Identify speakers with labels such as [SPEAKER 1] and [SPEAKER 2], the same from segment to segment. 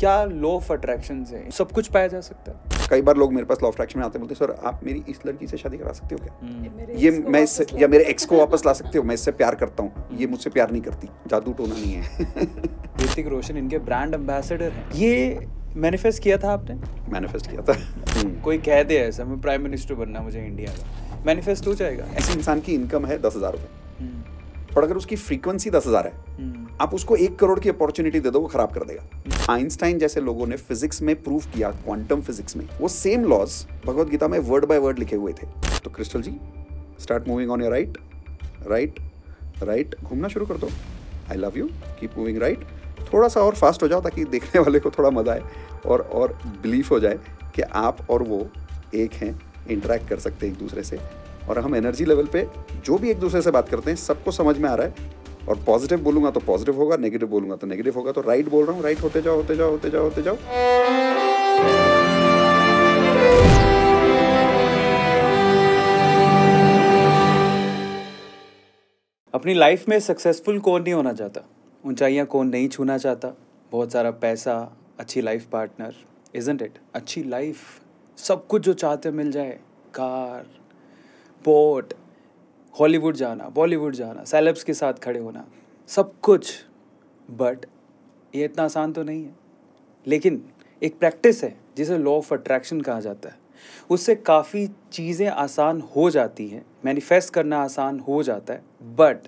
[SPEAKER 1] क्या law of attraction है सब कुछ पाया जा सकता
[SPEAKER 2] है कई बार लोग मेरे पास लॉ अट्रैक्शन में आते बोलते सर आप मेरी इस लड़की से शादी करा सकते हो क्या हम्म। ये मैं इससे या मेरे एक्स को वापस ला सकते हो मैं इससे प्यार करता
[SPEAKER 1] हूँ ये हम्म। मुझसे प्यार नहीं करती जादू टोना नहीं है ऋतिक रोशन इनके ब्रांड एम्बेसडर है ये मैनिफेस्ट किया था आपने मैनिफेस्ट किया था हम्म। कोई कह दे ऐसा मैं प्राइम मिनिस्टर बनना मुझे इंडिया का मैनिफेस्ट हो जाएगा ऐसे इंसान की इनकम है दस हज़ार रुपये
[SPEAKER 2] और अगर उसकी फ्रीक्वेंसी दस हज़ार
[SPEAKER 3] है
[SPEAKER 2] आप उसको एक करोड़ की अपॉर्चुनिटी दे दो वो खराब कर देगा आइंस्टाइन जैसे लोगों ने फिजिक्स में प्रूव किया क्वांटम फिजिक्स में वो सेम लॉज भगवत गीता में वर्ड बाय वर्ड लिखे हुए थे तो crystal ji start moving on your right right right घूमना शुरू कर दो I love you keep moving right थोड़ा सा और फास्ट हो जाओ ताकि देखने वाले को थोड़ा मज़ा आए और और बिलीफ हो जाए कि आप और वो एक हैं इंटरेक्ट कर सकते हैं एक दूसरे से और हम एनर्जी लेवल पे जो भी एक दूसरे से बात करते हैं सबको समझ में आ रहा है और पॉजिटिव बोलूंगा तो पॉजिटिव होगा नेगेटिव बोलूंगा तो नेगेटिव होगा तो राइट बोल रहा हूँ राइट होते जाओ होते जाओ होते
[SPEAKER 1] जाओ होते जाओ अपनी लाइफ में सक्सेसफुल कौन नहीं होना चाहता ऊंचाइयाँ कौन नहीं छूना चाहता बहुत सारा पैसा अच्छी लाइफ पार्टनर इजेंट इट अच्छी लाइफ सब कुछ जो चाहते मिल जाए कार बोट हॉलीवुड जाना बॉलीवुड जाना सेलेब्स के साथ खड़े होना सब कुछ बट ये इतना आसान तो नहीं है लेकिन एक प्रैक्टिस है जिसे लॉ ऑफ अट्रैक्शन कहा जाता है उससे काफ़ी चीज़ें आसान हो जाती हैं मैनिफेस्ट करना आसान हो जाता है बट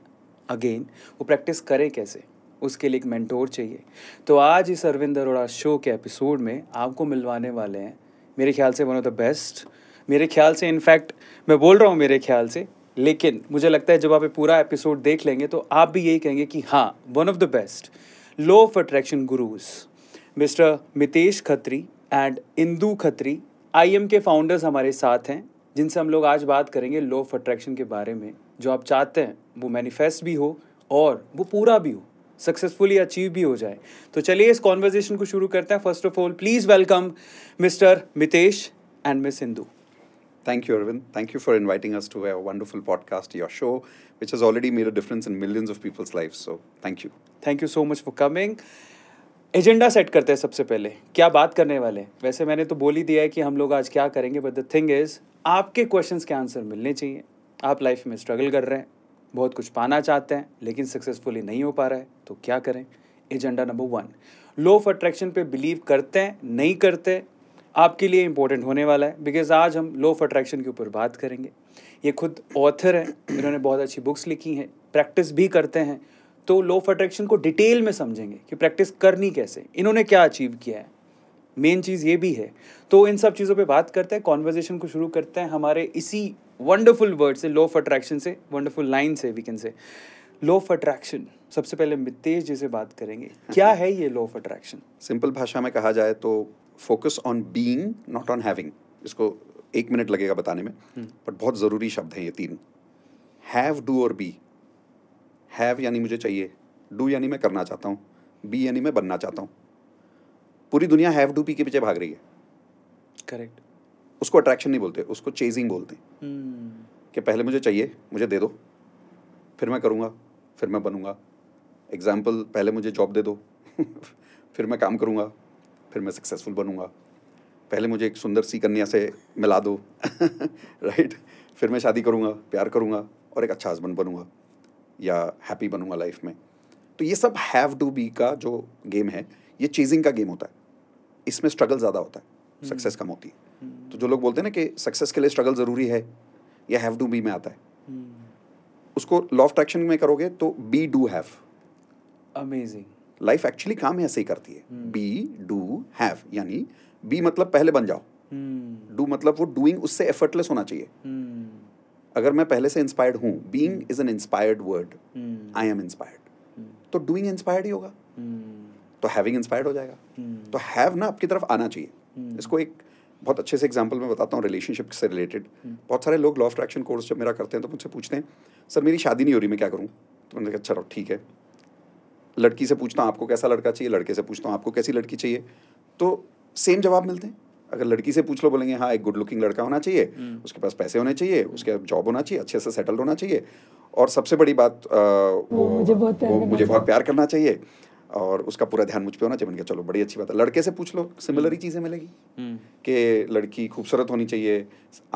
[SPEAKER 1] अगेन वो प्रैक्टिस करें कैसे उसके लिए एक मेंटोर चाहिए तो आज इस अरविंद अरोड़ा शो के एपिसोड में आपको मिलवाने वाले हैं मेरे ख्याल से वन ऑफ द बेस्ट मेरे ख्याल से इनफैक्ट मैं बोल रहा हूँ मेरे ख्याल से लेकिन मुझे लगता है जब आप पूरा एपिसोड देख लेंगे तो आप भी यही कहेंगे कि हाँ one of the best law of attraction gurus mister Mitesh Khatri and Indu Khatri I K founders हमारे साथ हैं जिनसे हम लोग आज बात करेंगे लॉ ऑफ अट्रैक्शन के बारे में जो आप चाहते हैं वो मैनिफेस्ट भी हो और वो पूरा भी हो सक्सेसफुली अचीव भी हो जाए तो चलिए इस कॉन्वर्जेशन को शुरू करते हैं first of all please welcome mister Mitesh and miss Indu
[SPEAKER 2] Thank you, Arvind. Thank you for inviting us to a wonderful podcast, your show, which has already made a difference in
[SPEAKER 1] millions of people's lives. So, thank you. Thank you so much for coming. Agenda set करते हैं सबसे पहले क्या बात करने वाले वैसे मैंने तो बोल ही दिया है कि हम लोग आज क्या करेंगे बट द थिंग इज़ आपके क्वेश्चंस के आंसर मिलने चाहिए आप लाइफ में स्ट्रगल कर रहे हैं बहुत कुछ पाना चाहते हैं लेकिन सक्सेसफुली नहीं हो पा रहा है तो क्या करें agenda number one law of attraction पे बिलीव करते हैं नहीं करते आपके लिए इम्पोर्टेंट होने वाला है बिकॉज आज हम लॉ ऑफ अट्रैक्शन के ऊपर बात करेंगे ये खुद ऑथर हैं इन्होंने बहुत अच्छी बुक्स लिखी हैं प्रैक्टिस भी करते हैं तो लॉ ऑफ अट्रैक्शन को डिटेल में समझेंगे कि प्रैक्टिस करनी कैसे इन्होंने क्या अचीव किया है मेन चीज़ ये भी है तो इन सब चीज़ों पे बात करते हैं कॉन्वर्जेशन को शुरू करते हैं हमारे इसी वंडरफुल वर्ड से लॉ ऑफ अट्रैक्शन से वंडरफुल लाइन से we can say law of attraction सबसे पहले मितेश जी से बात करेंगे क्या है ये लॉ ऑफ अट्रैक्शन सिंपल
[SPEAKER 2] भाषा में कहा जाए तो focus on being not on having इसको एक मिनट लगेगा बताने में बट हम्म। बहुत ज़रूरी शब्द हैं ये तीन हैव डू और बी हैव यानी मुझे चाहिए डू यानी मैं करना चाहता हूँ बी यानी मैं बनना चाहता हूँ पूरी दुनिया हैव डू बी के पीछे भाग रही है करेक्ट उसको अट्रैक्शन नहीं बोलते उसको चेजिंग बोलते हैं hmm. कि पहले मुझे चाहिए मुझे दे दो फिर मैं करूँगा फिर मैं बनूँगा एग्जाम्पल पहले मुझे जॉब दे दो फिर मैं काम करूँगा फिर मैं सक्सेसफुल बनूँगा पहले मुझे एक सुंदर सी कन्या से मिला दो राइट फिर मैं शादी करूँगा प्यार करूँगा और एक अच्छा हस्बैंड बनूँगा या हैप्पी बनूँगा लाइफ में तो ये सब हैव टू बी का जो गेम है ये चीजिंग का गेम होता है इसमें स्ट्रगल ज़्यादा होता है सक्सेस हम्म। कम होती है हम्म। तो जो लोग बोलते हैं ना कि सक्सेस के लिए स्ट्रगल ज़रूरी है या हैव टू बी में आता है हम्म। उसको लॉ ऑफ ट्रैक्शन में करोगे तो be do have amazing life actually काम ऐसे ही करती है बी डू हैव यानी बी मतलब पहले बन जाओ डू hmm. मतलब वो डूइंग उससे एफर्टलेस होना चाहिए hmm. अगर मैं पहले से इंस्पायर्ड हूँ being is an inspired word I am inspired तो डूइंग इंस्पायर्ड ही होगा hmm. तो हैविंग इंस्पायर्ड हो जाएगा hmm. तो हैव ना आपकी तरफ आना चाहिए hmm. इसको एक बहुत अच्छे से एग्जाम्पल मैं बताता हूँ रिलेशनशिप से रिलेटेड hmm. बहुत सारे लोग लॉ ऑफ अट्रैक्शन कोर्स जब मेरा करते हैं तो मुझसे पूछते हैं सर मेरी शादी नहीं हो रही मैं क्या करूँ तो मैंने कहा अच्छा ठीक है लड़की से पूछता हूँ आपको कैसा लड़का चाहिए लड़के से पूछता हूँ आपको कैसी लड़की चाहिए तो सेम जवाब मिलते हैं अगर लड़की से पूछ लो बोलेंगे हाँ एक गुड लुकिंग लड़का होना चाहिए हम्म। उसके पास पैसे होने चाहिए उसके पास जॉब होना चाहिए अच्छे से सेटल्ड होना चाहिए और सबसे बड़ी बात वो, मुझे बहुत प्यार वो मुझे बहुत प्यार करना चाहिए और उसका पूरा ध्यान मुझ पे होना चाहिए मैंने कहा चलो बड़ी अच्छी बात है लड़के से पूछ लो सिमिलर ही हम्म। चीज़ें मिलेगी हम्म। कि लड़की खूबसूरत होनी चाहिए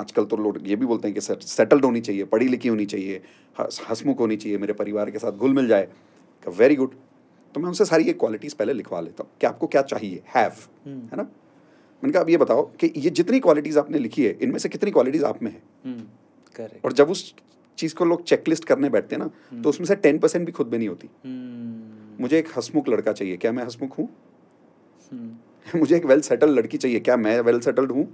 [SPEAKER 2] आजकल तो लोग ये भी बोलते हैं कि सर सेटल्ड होनी चाहिए पढ़ी लिखी होनी चाहिए हंसमुख होनी चाहिए मेरे परिवार के साथ घुल मिल जाए वेरी गुड तो मैं उनसे सारी ये क्वालिटीज़ पहले लिखवा लेता हूँ कि आपको क्या चाहिए हैव हम्म। है ना मैंने कहा अब ये बताओ कि ये जितनी क्वालिटीज़ आपने लिखी है इनमें से कितनी क्वालिटीज़ आप में है
[SPEAKER 1] हम्म,
[SPEAKER 2] और जब उस चीज़ को लोग चेकलिस्ट करने बैठते हैं ना हम्म। तो उसमें से टेन परसेंट भी खुद में नहीं होती मुझे एक हसमुख लड़का चाहिए क्या मैं हसमुख हूँ मुझे एक वेल सेटल्ड लड़की चाहिए क्या मैं वेल सेटल्ड हूँ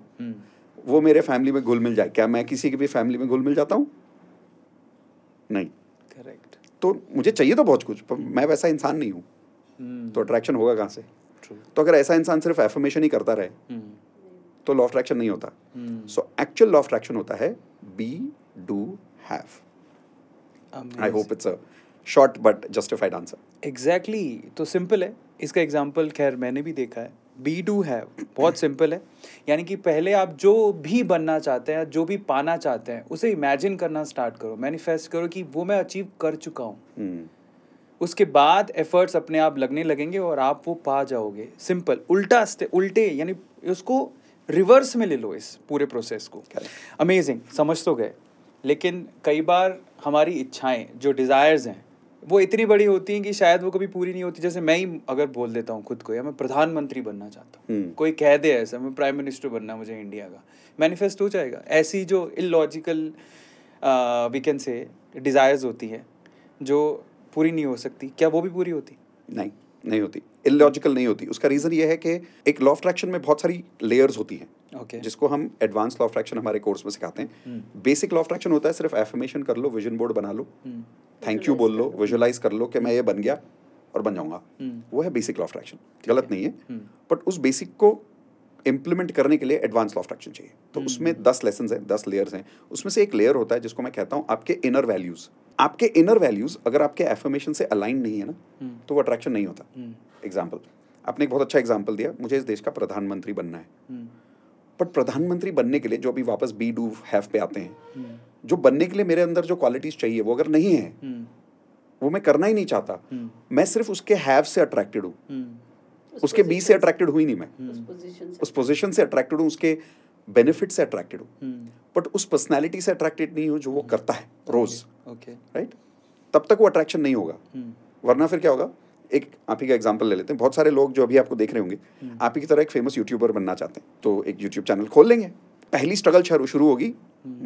[SPEAKER 2] वो मेरे फैमिली में घुल मिल जाए क्या मैं किसी की भी फैमिली में घुल मिल जाता हूँ नहीं तो मुझे चाहिए तो बहुत कुछ पर मैं वैसा इंसान नहीं हूँ हम्म। तो अट्रैक्शन होगा कहाँ से तो अगर ऐसा इंसान सिर्फ एफर्मेशन ही करता रहे हम्म। तो लॉ ऑफ अट्रैक्शन नहीं होता so actual law of attraction
[SPEAKER 1] होता है be do have I hope it's a short but justified answer exactly तो सिंपल है इसका एग्जाम्पल खैर मैंने भी देखा है बी डू हैव बहुत सिंपल है यानी कि पहले आप जो भी बनना चाहते हैं जो भी पाना चाहते हैं उसे इमेजिन करना स्टार्ट करो मैनिफेस्ट करो कि वो मैं अचीव कर चुका हूँ hmm. उसके बाद एफर्ट्स अपने आप लगने लगेंगे और आप वो पा जाओगे सिंपल उल्टा उल्टे यानी उसको रिवर्स में ले लो इस पूरे प्रोसेस को अमेजिंग समझ तो गए लेकिन कई बार हमारी इच्छाएं जो डिज़ायर्स हैं वो इतनी बड़ी होती हैं कि शायद वो कभी पूरी नहीं होती जैसे मैं ही अगर बोल देता हूँ खुद को या मैं प्रधानमंत्री बनना चाहता हूँ हम्म। कोई कह दे ऐसा मैं प्राइम मिनिस्टर बनना मुझे इंडिया का मैनिफेस्ट हो जाएगा ऐसी जो illogical we can say desires होती हैं जो पूरी नहीं हो सकती क्या वो भी पूरी होती
[SPEAKER 2] नहीं नहीं होती इलॉजिकल नहीं होती उसका रीज़न ये है कि एक लॉ ऑफ ट्रैक्शन में बहुत सारी लेयर्स होती हैं okay. जिसको हम एडवांस लॉ फ्रैक्शन हमारे कोर्स में सिखाते हैं बेसिक लॉ फ्रैक्शन होता है सिर्फ एफर्मेशन कर लो विजन बोर्ड बना लो
[SPEAKER 4] थैंक
[SPEAKER 2] hmm. यू बोल लो विजुअलाइज कर लो कि मैं ये बन गया और बन जाऊंगा hmm. वो है बेसिक लॉ फ्रैक्शन गलत नहीं है बट hmm. उस बेसिक को इम्प्लीमेंट करने के लिए एडवांस लॉ फ्रैक्शन चाहिए तो उसमें दस लेसन हैं दस लेयर्स हैं उसमें से एक लेयर होता है जिसको मैं कहता हूँ आपके इनर वैल्यूज आपके इनर वैल्यूज अगर आपके एफर्मेशन से अलाइन नहीं है ना तो वो अट्रैक्शन नहीं होता एग्जाम्पल आपने एक बहुत अच्छा एग्जाम्पल दिया मुझे इस देश का प्रधानमंत्री बनना है बट प्रधानमंत्री बनने के लिए जो अभी वापस बी डू हैव पे आते हैं जो बनने के लिए मेरे अंदर जो क्वालिटीज चाहिए वो अगर नहीं है हम्म। वो मैं करना ही नहीं चाहता हम्म। मैं सिर्फ उसके हैव से अट्रैक्टेड हूँ हम्म। उसके बी से अट्रैक्टेड हुई नहीं मैं उस पोजिशन से अट्रैक्टेड हूँ उसके बेनिफिट से अट्रैक्टेड हूँ बट उस पर्सनैलिटी से अट्रैक्टेड नहीं हूँ जो वो करता है रोज ओके राइट तब तक वो अट्रैक्शन नहीं होगा वरना फिर क्या होगा एक आप ही का एग्जाम्पल ले लेते हैं बहुत सारे लोग जो अभी आपको देख रहे होंगे हम्म। आप ही की तरह एक फेमस यूट्यूबर बनना चाहते हैं तो एक यूट्यूब चैनल खोल लेंगे पहली स्ट्रगल शुरू होगी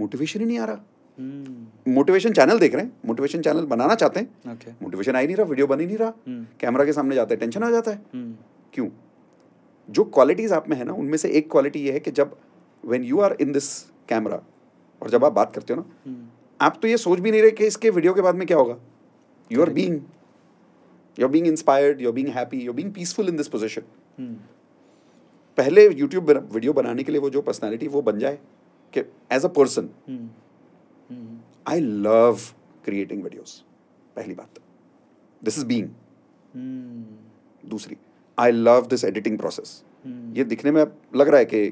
[SPEAKER 2] मोटिवेशन हम्म। ही नहीं आ रहा मोटिवेशन hmm. चैनल देख रहे हैं मोटिवेशन चैनल बनाना चाहते हैं मोटिवेशन okay. आ ही नहीं रहा वीडियो बन ही नहीं रहा hmm. हम्म। कैमरा के सामने जाता है टेंशन आ जाता है hmm. क्यों जो क्वालिटीज आप में है ना उनमें से एक क्वालिटी ये है कि जब when you are in this camera और जब आप बात करते हो ना आप तो ये सोच भी नहीं रहे कि इसके वीडियो के बाद में क्या होगा you are being you're being inspired you're being happy you being peaceful in this position hmm. पहले यूट्यूब वीडियो बनाने के लिए वो जो पर्सनैलिटी वो बन जाए कि as a person I love creating videos पहली बात दिस इज बीइंग दूसरी I love this editing process ये दिखने में लग रहा है कि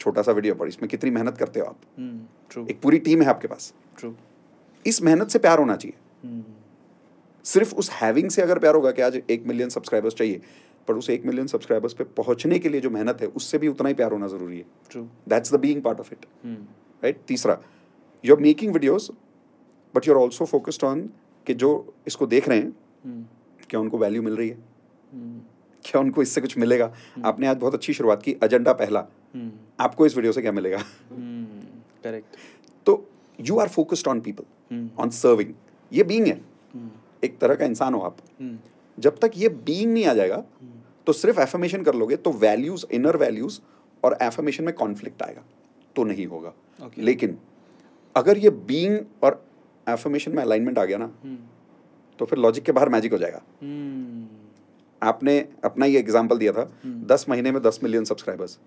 [SPEAKER 2] छोटा सा वीडियो पर इसमें कितनी मेहनत करते हो आप
[SPEAKER 3] hmm.
[SPEAKER 2] एक पूरी टीम है आपके पास True. इस मेहनत से प्यार होना चाहिए hmm. सिर्फ उस हैविंग से अगर प्यार होगा कि आज एक मिलियन सब्सक्राइबर्स चाहिए पर उस एक मिलियन सब्सक्राइबर्स पे पहुंचने के लिए जो मेहनत है उससे भी उतना ही प्यार होना जरूरी है true that's the being part of it right तीसरा you are making videos but you are also focused on कि जो इसको देख रहे हैं hmm. क्या उनको वैल्यू मिल रही है hmm. क्या उनको इससे कुछ मिलेगा hmm. आपने आज बहुत अच्छी शुरुआत की एजेंडा पहला hmm. आपको इस वीडियो से क्या मिलेगा करेक्ट hmm. तो you are focused on people on serving ये बींग है hmm. एक तरह का इंसान हो आप
[SPEAKER 4] हम्म।
[SPEAKER 2] जब तक ये बींग नहीं आ जाएगा हम्म। तो सिर्फ एफर्मेशन कर लोगे तो वैल्यूज इनर वैल्यूज और एफर्मेशन में कॉन्फ्लिक्ट आएगा तो नहीं होगा okay. लेकिन अगर ये बींग और एफर्मेशन में अलाइनमेंट आ गया ना hmm. तो फिर लॉजिक के बाहर मैजिक हो जाएगा
[SPEAKER 4] hmm.
[SPEAKER 2] आपने अपना ये एग्जाम्पल दिया था hmm. दस महीने में दस मिलियन सब्सक्राइबर्स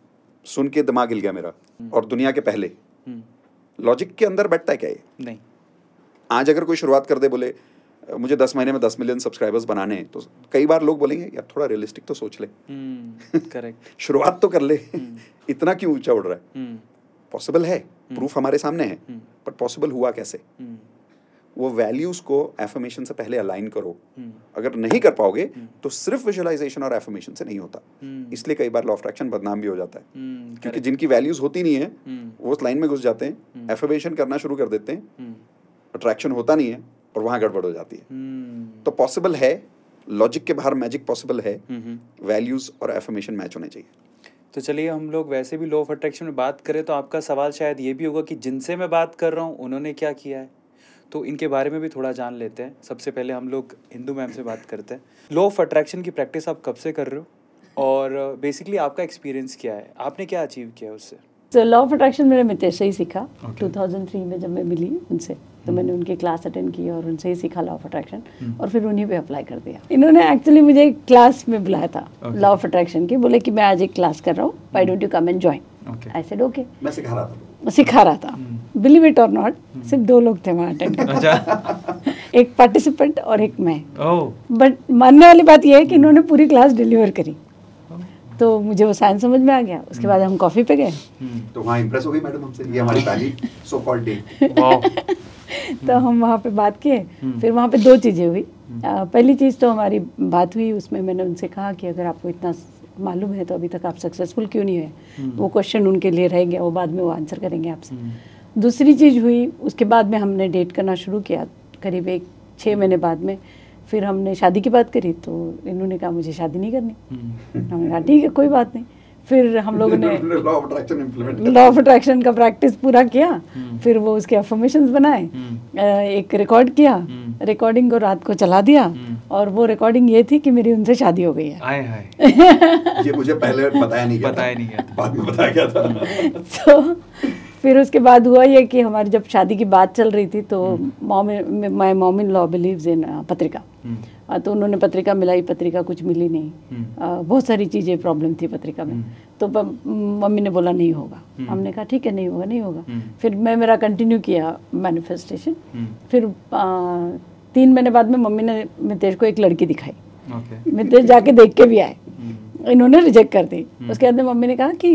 [SPEAKER 2] सुन के दिमाग हिल गया मेरा और दुनिया के पहले लॉजिक के अंदर बैठता है क्या ये नहीं आज अगर कोई शुरुआत कर दे बोले मुझे दस महीने में दस मिलियन सब्सक्राइबर्स बनाने हैं तो कई बार लोग बोलेंगे यार थोड़ा रियलिस्टिक तो सोच ले
[SPEAKER 4] करेक्ट
[SPEAKER 2] हम्म, hmm, शुरुआत तो कर ले hmm. इतना क्यों ऊंचा उड़ रहा है पॉसिबल हम्म। hmm. है प्रूफ hmm. हमारे सामने है बट hmm. पॉसिबल हुआ कैसे hmm. वो वैल्यूज को एफर्मेशन से पहले अलाइन करो hmm. अगर नहीं कर पाओगे hmm. तो सिर्फ विजुअलाइजेशन और एफर्मेशन से नहीं होता hmm. इसलिए कई बार लॉ ऑफ अट्रैक्शन बदनाम भी हो जाता है क्योंकि जिनकी वैल्यूज होती नहीं है वो उस लाइन में घुस जाते हैं एफर्मेशन करना शुरू कर देते हैं अट्रैक्शन होता नहीं है और वहां गड़बड़ हो जाती है हम्म। तो पॉसिबल है लॉजिक के बाहर मैजिक पॉसिबल है वैल्यूज और एफर्मेशन मैच होने चाहिए
[SPEAKER 1] तो चलिए हम लोग वैसे भी लॉ ऑफ अट्रैक्शन में बात करें तो आपका सवाल शायद ये भी होगा कि जिनसे मैं बात कर रहा हूँ उन्होंने क्या किया है तो इनके बारे में भी थोड़ा जान लेते हैं सबसे पहले हम लोग हिंदू मैम से बात करते हैं लॉ ऑफ अट्रैक्शन की प्रैक्टिस आप कब से कर रहे हो और बेसिकली आपका एक्सपीरियंस क्या है आपने क्या अचीव किया उससे
[SPEAKER 5] लॉ ऑफ अट्रैक्शन मैंने मितेश से ही सीखा टू थाउजेंड में जब मैं मिली उनसे तो मैंने हम्म। उनकी क्लास अटेंड की और उनसे ही सीखा लॉ ऑफ अट्रैक्शन और फिर उन्हीं पे अप्लाई कर दिया इन्होंने एक्चुअली मुझे क्लास में बुलाया था लॉ ऑफ अट्रैक्शन की बोले कि मैं आज एक क्लास कर रहा हूँ I don't you come and join I said okay मैं सिखा रहा था सिखा रहा था बिलीव इट और नॉट सिर्फ दो लोग थे वहाँ अटेंड
[SPEAKER 1] अच्छा।
[SPEAKER 5] एक पार्टिसिपेंट और एक मैं
[SPEAKER 1] बट
[SPEAKER 5] oh. मानने वाली बात यह है कि इन्होंने पूरी क्लास डिलीवर करी तो मुझे वो साइंस समझ में आ गया उसके हम्म। बाद हम कॉफ़ी पे गए
[SPEAKER 2] हम्म, तो वहाँ इम्प्रेस हो गई मैडम हमसे ये हमारी पहली सो कॉल्ड डे तो
[SPEAKER 5] हम हम्म। वहाँ पे बात किए फिर वहाँ पे दो चीज़ें हुई आ, पहली चीज़ तो हमारी बात हुई उसमें मैंने उनसे कहा कि अगर आपको इतना मालूम है तो अभी तक आप सक्सेसफुल क्यों नहीं हुए वो क्वेश्चन उनके लिए रह गया वो बाद में वो आंसर करेंगे आपसे दूसरी चीज़ हुई उसके बाद में हमने डेट करना शुरू किया करीब एक छः महीने बाद में फिर हमने शादी की बात करी तो इन्होंने कहा मुझे शादी नहीं करनी हम्म। हमने कहा ठीक है कोई बात नहीं फिर हम लोगों ने
[SPEAKER 2] लॉ ऑफ
[SPEAKER 5] अट्रैक्शन का प्रैक्टिस पूरा किया हम्म। फिर वो उसके अफॉर्मेशन बनाए हम्म। एक रिकॉर्ड किया रिकॉर्डिंग को रात को चला दिया और वो रिकॉर्डिंग ये थी कि मेरी उनसे शादी हो गई है आए हाय
[SPEAKER 2] ये मुझे पहले
[SPEAKER 1] बताया नहीं बताया नहीं बाद में बताया गया था
[SPEAKER 5] तो फिर उसके बाद हुआ ये कि हमारी जब शादी की बात चल रही थी तो mom my mom in law believes in पत्रिका हम्म। तो उन्होंने पत्रिका मिलाई पत्रिका कुछ मिली नहीं हम्म। बहुत सारी चीज़ें प्रॉब्लम थी पत्रिका में हम्म। तो मम्मी ने बोला नहीं होगा हमने कहा ठीक है नहीं होगा नहीं होगा फिर मैं मेरा कंटिन्यू किया मैनिफेस्टेशन फिर तीन महीने बाद में मम्मी ने मितेश को एक लड़की
[SPEAKER 4] दिखाई
[SPEAKER 5] मितेश जाके देख के भी आए इन्होंने रिजेक्ट कर दी उसके बाद में मम्मी ने कहा कि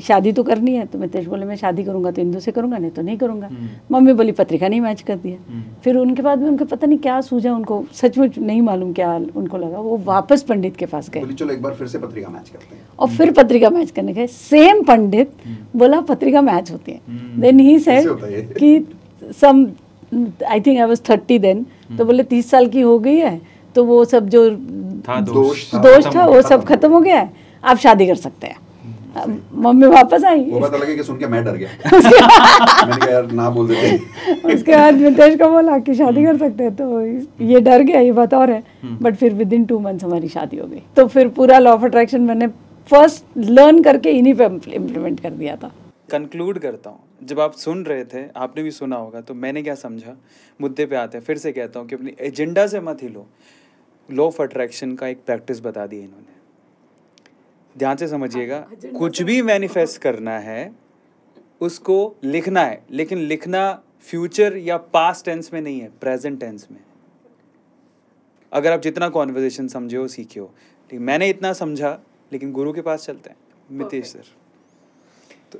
[SPEAKER 5] शादी तो करनी है तो मितेश बोले मैं शादी करूंगा तो इंदू से करूंगा नहीं तो नहीं करूंगा हम्म। मम्मी बोली पत्रिका नहीं मैच कर दिया हम्म। फिर उनके बाद में उनके पता नहीं क्या सूझा उनको सचमुच नहीं मालूम क्या उनको लगा वो वापस पंडित के पास गए चलो एक बार फिर से पत्रिका मैच करते हैं और फिर पत्रिका मैच करने गए सेम पंडित हम्म। बोला पत्रिका मैच होती है देन ही सेड कि some I think I was thirty then तो बोले तीस साल की हो गई है तो वो सब जो
[SPEAKER 1] दोष था वो सब
[SPEAKER 5] खत्म हो गया है आप शादी कर सकते हैं मम्मी वापस आई
[SPEAKER 2] वो पता लगे कि सुन के मैं डर गया मैंने कहा यार ना बोल देते उसके बाद
[SPEAKER 5] मितेश को बोला कि शादी कर सकते हैं तो ये डर गया ये बात और है बट हम्म। फिर विद इन टू मंथ्स हमारी शादी हो गई तो फिर पूरा लॉ ऑफ अट्रैक्शन मैंने फर्स्ट लर्न करके इन्हीं पे इम्प्लीमेंट कर दिया था
[SPEAKER 1] कंक्लूड करता हूँ जब आप सुन रहे थे आपने भी सुना होगा तो मैंने क्या समझा मुद्दे पे आते हैं फिर से कहता हूँ कि अपनी एजेंडा से मत ही लो लॉ ऑफ अट्रैक्शन का एक प्रैक्टिस बता दी इन्होंने ध्यान से समझिएगा हाँ, कुछ तो भी मैनिफेस्ट करना है उसको लिखना है लेकिन लिखना फ्यूचर या पास्ट टेंस में नहीं है प्रेजेंट टेंस में अगर आप जितना कॉन्वर्जेशन समझे हो सीखे हो ठीक मैंने इतना समझा लेकिन गुरु के पास चलते हैं मितेश सर तो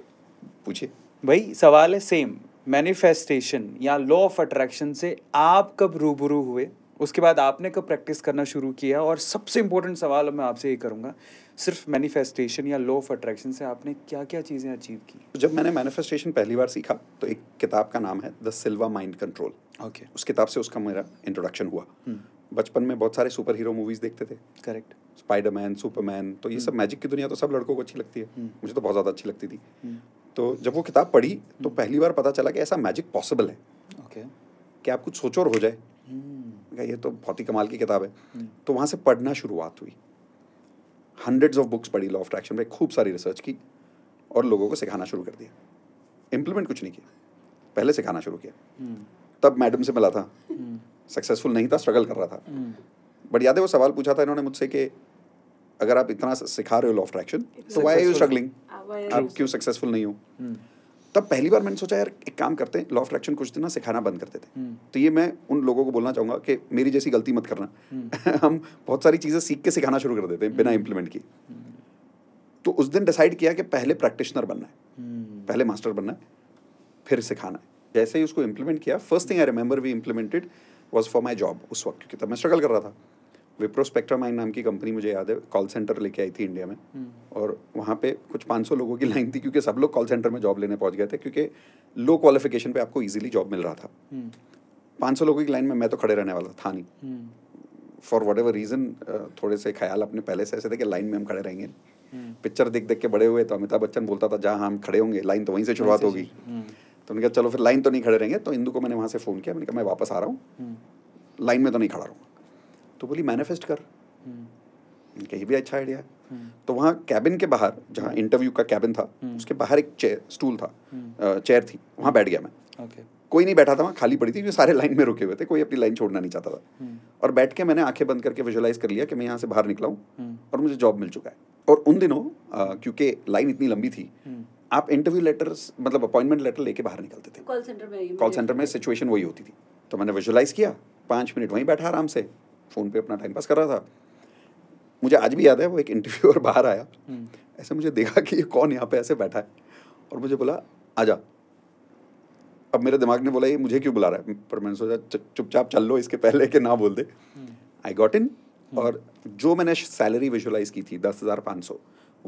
[SPEAKER 1] पूछिए भाई सवाल है सेम मैनिफेस्टेशन या लॉ ऑफ अट्रैक्शन से आप कब रूबरू हुए उसके बाद आपने कब प्रैक्टिस करना शुरू किया और सबसे इंपॉर्टेंट सवाल मैं आपसे ये करूँगा सिर्फ मैनिफेस्टेशन या लॉ ऑफ अट्रैक्शन से आपने क्या क्या चीज़ें अचीव की तो जब मैंने मैनिफेस्टेशन पहली बार सीखा तो एक किताब
[SPEAKER 2] का नाम है the Silva mind control okay उस किताब से उसका मेरा इंट्रोडक्शन हुआ हम्म। बचपन में बहुत सारे सुपर हीरो मूवीज देखते थे करेक्ट स्पाइडरमैन सुपरमैन तो ये हम्म। सब मैजिक की दुनिया तो सब लड़कों को अच्छी लगती है हम्म। मुझे तो बहुत ज़्यादा अच्छी लगती थी तो जब वो किताब पढ़ी तो पहली बार पता चला कि ऐसा मैजिक पॉसिबल है ओके कि आप कुछ सोचो और हो
[SPEAKER 4] जाए
[SPEAKER 2] ये तो बहुत ही कमाल की किताब है तो वहाँ से पढ़ना शुरुआत हुई हंड्रेड्स ऑफ बुक्स पढ़ी लॉ ऑफ अट्रैक्शन में खूब सारी रिसर्च की और लोगों को सिखाना शुरू कर दिया इम्प्लीमेंट कुछ नहीं किया पहले सिखाना शुरू किया हम्म। तब मैडम से मिला था सक्सेसफुल हम्म। नहीं था स्ट्रगल कर रहा था बट याद है वो सवाल पूछा था इन्होंने मुझसे कि अगर आप इतना सिखा रहे हो लॉ ऑफ अट्रैक्शन तो वाई आर यू स्ट्रगलिंग आप क्यों सक्सेसफुल नहीं हो हम्म। तब पहली बार मैंने सोचा यार एक काम करते हैं लॉ ऑफ अट्रैक्शन कुछ दिन ना सिखाना बंद कर देते हैं हम्म। तो ये मैं उन लोगों को बोलना चाहूंगा कि मेरी जैसी गलती मत करना हम्म। हम बहुत सारी चीज़ें सीख के सिखाना शुरू कर देते हैं बिना इम्प्लीमेंट किए हम्म। तो उस दिन डिसाइड किया कि पहले प्रैक्टिशनर बनना है पहले मास्टर बनना है फिर सिखाना है जैसे ही उसको इम्प्लीमेंट किया first thing I remember we implemented was for my job उस वक्त क्योंकि तब मैं स्ट्रगल कर रहा था विप्रो स्पेक्ट्रा माइन नाम की कंपनी मुझे याद है कॉल सेंटर लेके आई थी इंडिया में हम्म। और वहाँ पे कुछ 500 लोगों की लाइन थी क्योंकि सब लोग कॉल सेंटर में जॉब लेने पहुँच गए थे क्योंकि लो क्वालिफिकेशन पे आपको इजीली जॉब मिल रहा था
[SPEAKER 3] 500
[SPEAKER 2] हम्म। लोगों की लाइन में मैं तो खड़े रहने वाला था नहीं फॉर वट एवर रीज़न थोड़े से ख्याल अपने पहले से ऐसे थे कि लाइन में हम खड़े रहेंगे
[SPEAKER 3] हम्म।
[SPEAKER 2] पिक्चर देख देख के बड़े हुए तो अमिताभ बच्चन बोलता था जहाँ हम खड़े होंगे लाइन तो वहीं से शुरुआत होगी तो उन्होंने कहा चलो फिर लाइन तो नहीं खड़े रहेंगे तो इंदू को मैंने वहाँ से फ़ोन किया मैंने कहा मैं वापस आ रहा हूँ लाइन में तो नहीं खड़ा रहूँगा तो बोली मैनिफेस्ट कर हम्म। ये भी अच्छा आइडिया है हम्म। तो वहाँ कैबिन के बाहर जहाँ इंटरव्यू का कैबिन था हम्म। उसके बाहर एक चेयर स्टूल था चेयर थी वहाँ बैठ गया मैं कोई नहीं बैठा था वहाँ खाली पड़ी थी जो सारे लाइन में रुके हुए थे कोई अपनी लाइन छोड़ना नहीं चाहता था और बैठ के मैंने आंखें बंद करके विजुलाइज कर लिया कि मैं यहाँ से बाहर निकला हूँ और मुझे जॉब मिल चुका है और उन दिनों क्योंकि लाइन इतनी लंबी थी आप इंटरव्यू लेटर्स मतलब अपॉइंटमेंट लेटर लेके बाहर निकलते थे कॉल सेंटर में कॉल सेंटर में सिचुएशन वही होती थी तो मैंने विजुलाइज किया पाँच मिनट वहीं बैठा आराम से फ़ोन पे अपना टाइम पास कर रहा था मुझे आज भी याद है वो एक इंटरव्यूअर बाहर आया हम्म। ऐसे मुझे देखा कि ये कौन यहाँ पे ऐसे बैठा है और मुझे बोला आजा अब मेरे दिमाग ने बोला ये मुझे क्यों बुला रहा है पर मैंने सोचा चुपचाप चल लो इसके पहले के ना बोल दे आई गॉट इन और जो मैंने सैलरी विजुलाइज की थी दस हज़ार पाँच सौ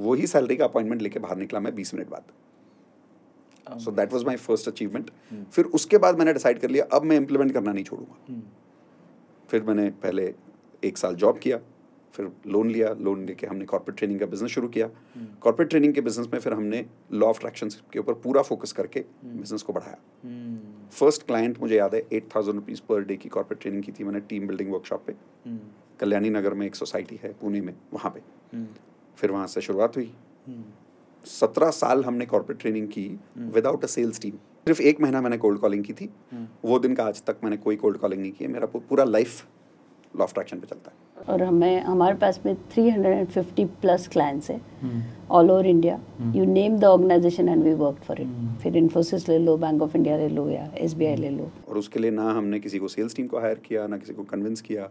[SPEAKER 2] वही सैलरी का अपॉइंटमेंट लेके बाहर निकला मैं बीस मिनट बाद so that was my first achievement फिर उसके बाद मैंने डिसाइड कर लिया अब मैं इम्प्लीमेंट करना नहीं छोड़ूंगा हम्म। फिर मैंने पहले एक साल जॉब किया फिर लोन लिया लोन लेके हमने कॉर्पोरेट ट्रेनिंग का बिजनेस शुरू किया कॉर्पोरेट हम्म। ट्रेनिंग के बिजनेस में फिर हमने लॉ ऑफ अट्रैक्शन के ऊपर पूरा फोकस करके बिजनेस हम्म। को बढ़ाया फर्स्ट हम्म। क्लाइंट मुझे याद है eight thousand rupees per day की कॉर्पोरेट ट्रेनिंग की थी मैंने टीम बिल्डिंग वर्कशॉप पे कल्याणी नगर में एक सोसाइटी है पुणे में वहाँ पे फिर वहाँ से शुरुआत हुई सत्रह साल हमने कॉर्पोरेट ट्रेनिंग की विदाउट अ सेल्स टीम सिर्फ एक महीना मैंने कोल्ड कॉलिंग की थी हम्म। वो दिन का आज तक मैंने कोई कोल्ड कॉलिंग नहीं की है मेरा पूरा लाइफ लॉ ट्रैक्शन पे चलता है
[SPEAKER 5] और हमें हमारे पास में 350 प्लस क्लाइंट्स है all over India you name the organisation and we work for it फिर इंफोसिस ले लो बैंक ऑफ इंडिया ले लो या
[SPEAKER 1] एस हम्म। ले लो
[SPEAKER 2] और उसके लिए ना हमने किसी को सेल्स टीम को हायर किया ना किसी को कन्विंस किया